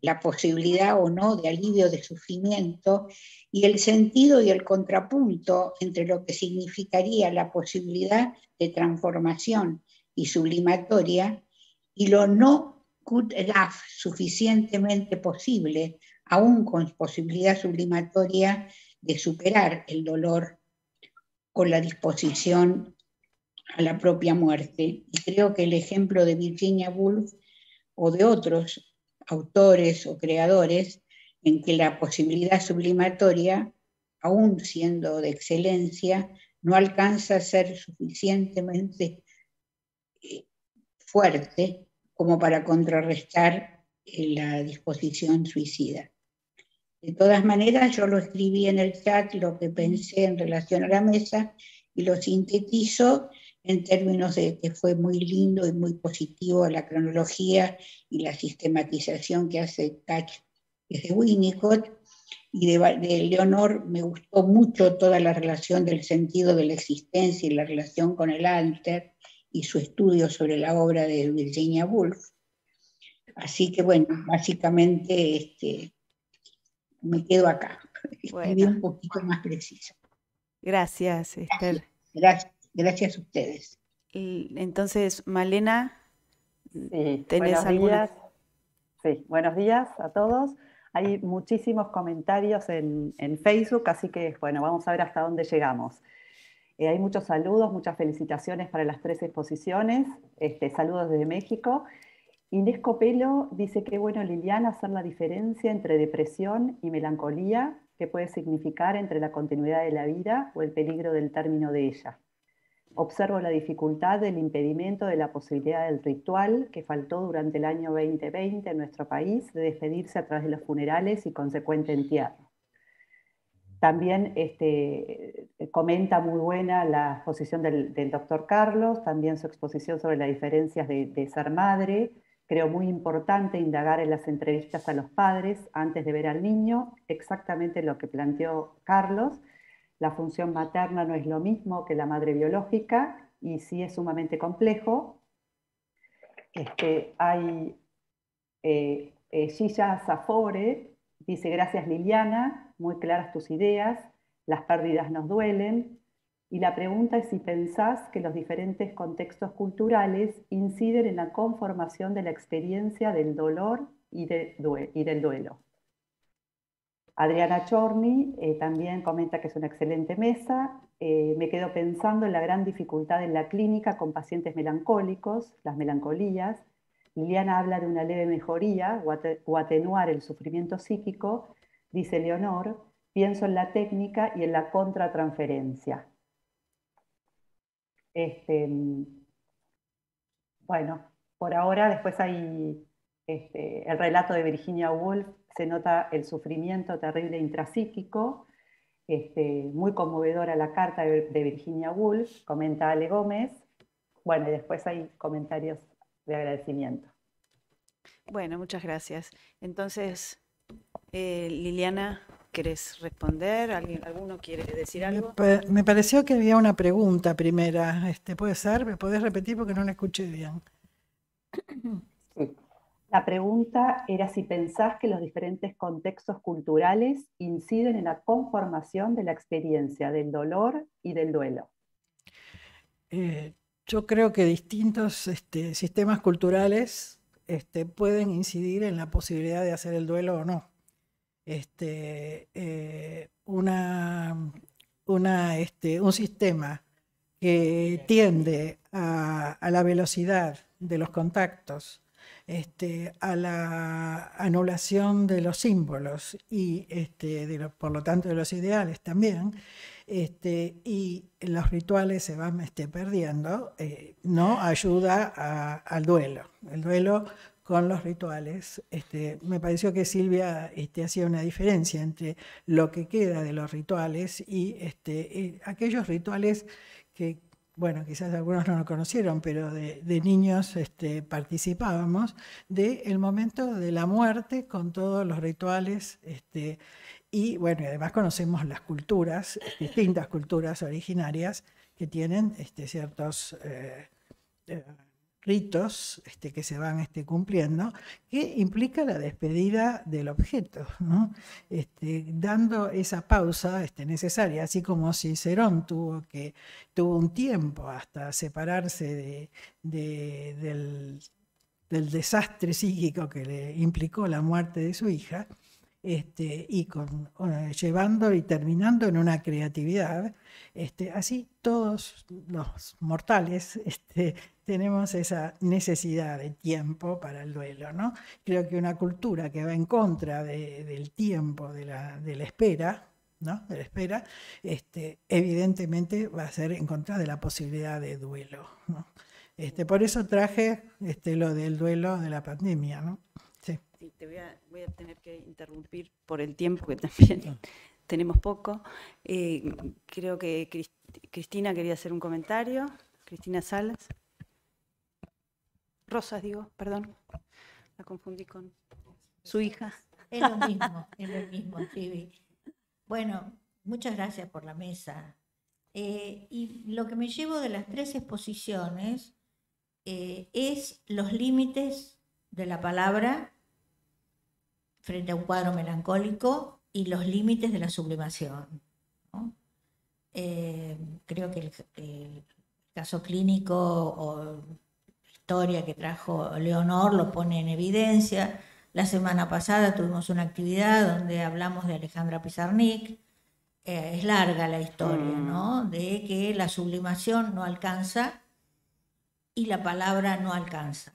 la posibilidad o no de alivio de sufrimiento y el sentido y el contrapunto entre lo que significaría la posibilidad de transformación y sublimatoria y lo no good suficientemente posible, aún con posibilidad sublimatoria de superar el dolor con la disposición a la propia muerte. Y creo que el ejemplo de Virginia Woolf o de otros autores o creadores en que la posibilidad sublimatoria, aún siendo de excelencia, no alcanza a ser suficientemente eh, fuerte como para contrarrestar eh, la disposición suicida. De todas maneras, yo lo escribí en el chat, lo que pensé en relación a la mesa, y lo sintetizo en términos de que fue muy lindo y muy positivo la cronología y la sistematización que hace Touch desde Winnicott. Y de, de, Leonor me gustó mucho toda la relación del sentido de la existencia y la relación con el Alter y su estudio sobre la obra de Virginia Woolf. Así que bueno, básicamente este, me quedo acá. Bueno. un poquito más preciso. Gracias, Esther. Gracias. Gracias a ustedes. entonces, Malena, ¿tenés buenos Sí, buenos días a todos. Hay muchísimos comentarios en, Facebook, así que bueno, vamos a ver hasta dónde llegamos. Eh, hay muchos saludos, muchas felicitaciones para las tres exposiciones. Este, saludos desde México. Inés Copelo dice que bueno, Liliana, hacer la diferencia entre depresión y melancolía, que puede significar entre la continuidad de la vida o el peligro del término de ella. Observo la dificultad del impedimento de la posibilidad del ritual que faltó durante el año 2020 en nuestro país de despedirse a través de los funerales y consecuente entierro. También este, comenta muy buena la exposición del, doctor Carlos, también su exposición sobre las diferencias de ser madre. Creo muy importante indagar en las entrevistas a los padres antes de ver al niño, exactamente lo que planteó Carlos, la función materna no es lo mismo que la madre biológica y sí es sumamente complejo. Este, hay eh, eh, Gilla Zafore, dice gracias Liliana, muy claras tus ideas, las pérdidas nos duelen. Y la pregunta es si pensás que los diferentes contextos culturales inciden en la conformación de la experiencia del dolor y del duelo. Adriana Chorni eh, también comenta que es una excelente mesa. Eh, me quedo pensando en la gran dificultad en la clínica con pacientes melancólicos, las melancolías. Liliana habla de una leve mejoría o atenuar el sufrimiento psíquico, dice Leonor. Pienso en la técnica y en la contratransferencia. Este, mm, bueno, por ahora después hay este, el relato de Virginia Woolf se nota el sufrimiento terrible intrapsíquico, este, muy conmovedora la carta de, Virginia Woolf, comenta Ale Gómez. Bueno, y después hay comentarios de agradecimiento. Bueno, muchas gracias. Entonces, eh, Liliana, ¿querés responder? ¿Alguien, ¿Alguno quiere decir algo? Me, pareció que había una pregunta primera. Este, ¿Puede ser? ¿Me podés repetir porque no la escuché bien? [coughs] La pregunta era si pensás que los diferentes contextos culturales inciden en la conformación de la experiencia del dolor y del duelo. Eh, yo creo que distintos este, sistemas culturales este, pueden incidir en la posibilidad de hacer el duelo o no. Este, eh, un sistema que tiende a la velocidad de los contactos, este, a la anulación de los símbolos y, este, por lo tanto, de los ideales también, este, y los rituales se van perdiendo, eh, no ayuda al duelo. El duelo con los rituales. me pareció que Silvia este, hacía una diferencia entre lo que queda de los rituales y, y eh, aquellos rituales que bueno, quizás algunos no lo conocieron, pero de, niños este, participábamos, del momento de la muerte con todos los rituales. Este, y bueno, además conocemos las culturas, distintas culturas originarias que tienen este, ciertos eh, eh, ritos este, que se van este, cumpliendo, que implica la despedida del objeto, este, dando esa pausa este, necesaria, así como Cicerón tuvo, que, tuvo un tiempo hasta separarse del desastre psíquico que le implicó la muerte de su hija, este, y con, eh, llevando y terminando en una creatividad. Este, así todos los mortales [laughs] este, tenemos esa necesidad de tiempo para el duelo. ¿no? Creo que una cultura que va en contra del tiempo, de la, espera, ¿no? de la espera, evidentemente va a ser en contra de la posibilidad de duelo. ¿no? Este, por eso traje este, lo del duelo de la pandemia. ¿no? Sí, te voy a, tener que interrumpir por el tiempo que también tenemos poco. Eh, creo que Cristina quería hacer un comentario. Cristina Salas. Rosas, digo, perdón. La confundí con su hija. Es lo mismo, es lo mismo, Bueno, muchas gracias por la mesa. Eh, y lo que me llevo de las tres exposiciones eh, es los límites de la palabra frente a un cuadro melancólico y los límites de la sublimación. Eh, creo que el, caso clínico o historia que trajo Leonor lo pone en evidencia. La semana pasada tuvimos una actividad donde hablamos de Alejandra Pizarnik. Eh, es larga la historia, mm. ¿no? De que la sublimación no alcanza y la palabra no alcanza.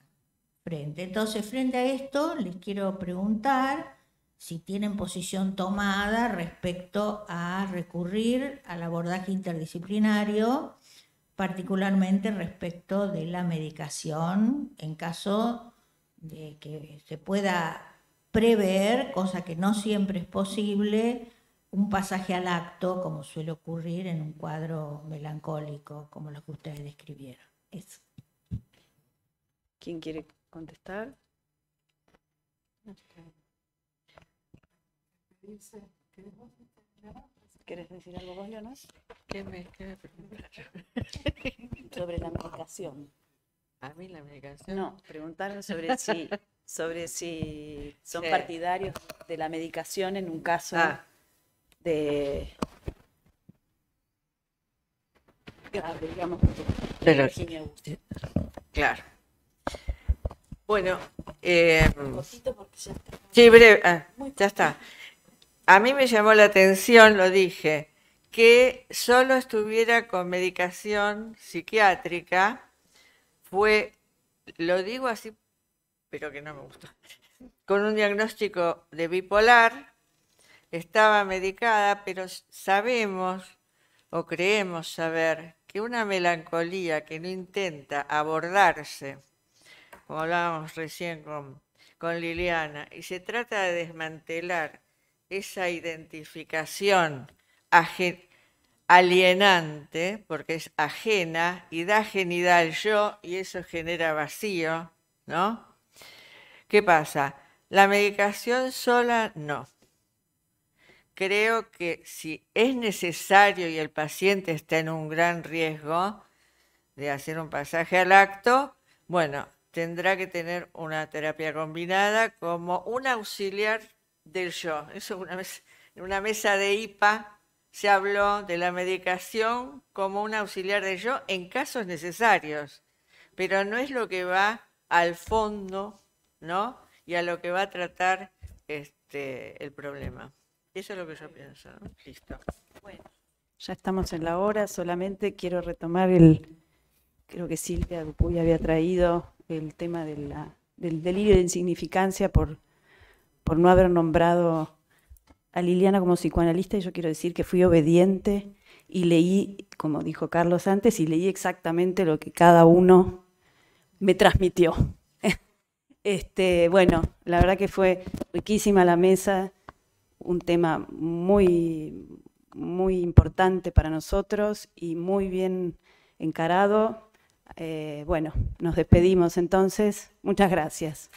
Entonces, frente a esto, les quiero preguntar si tienen posición tomada respecto a recurrir al abordaje interdisciplinario, particularmente respecto de la medicación, en caso de que se pueda prever, cosa que no siempre es posible, un pasaje al acto, como suele ocurrir en un cuadro melancólico como los que ustedes describieron. ¿Quién quiere contestar. ¿Quieres decir algo vos, leonas ¿Qué me, qué [laughs] sobre la medicación. ¿A mí la medicación? No, preguntaron sobre si, sobre si son partidarios de la medicación en un caso ah. de grave, Claro. Bueno, eh, sí, breve, ah, ya está. A mí me llamó la atención, lo dije, que solo estuviera con medicación psiquiátrica fue, lo digo así, pero que no me gustó, con un diagnóstico de bipolar, estaba medicada, pero sabemos o creemos saber que una melancolía que no intenta abordarse como hablábamos recién con, Liliana, y se trata de desmantelar esa identificación alienante, porque es ajena y da genidad al yo y eso genera vacío, ¿no? ¿Qué pasa? La medicación sola no. Creo que si es necesario y el paciente está en un gran riesgo de hacer un pasaje al acto, bueno, tendrá que tener una terapia combinada como un auxiliar del yo. Eso una en una mesa de IPA se habló de la medicación como un auxiliar del yo en casos necesarios, pero no es lo que va al fondo, ¿no? Y a lo que va a tratar este el problema. Eso es lo que yo pienso. Listo. Bueno, ya estamos en la hora, solamente quiero retomar el creo que Silvia Dupuy había traído el tema del delirio de insignificancia por, por no haber nombrado a Liliana como psicoanalista, y yo quiero decir que fui obediente y leí, como dijo Carlos antes, y leí exactamente lo que cada uno me transmitió. [laughs] Este, bueno, la verdad que fue riquísima la mesa, un tema muy, muy importante para nosotros y muy bien encarado. Eh, bueno, nos despedimos entonces. Muchas gracias.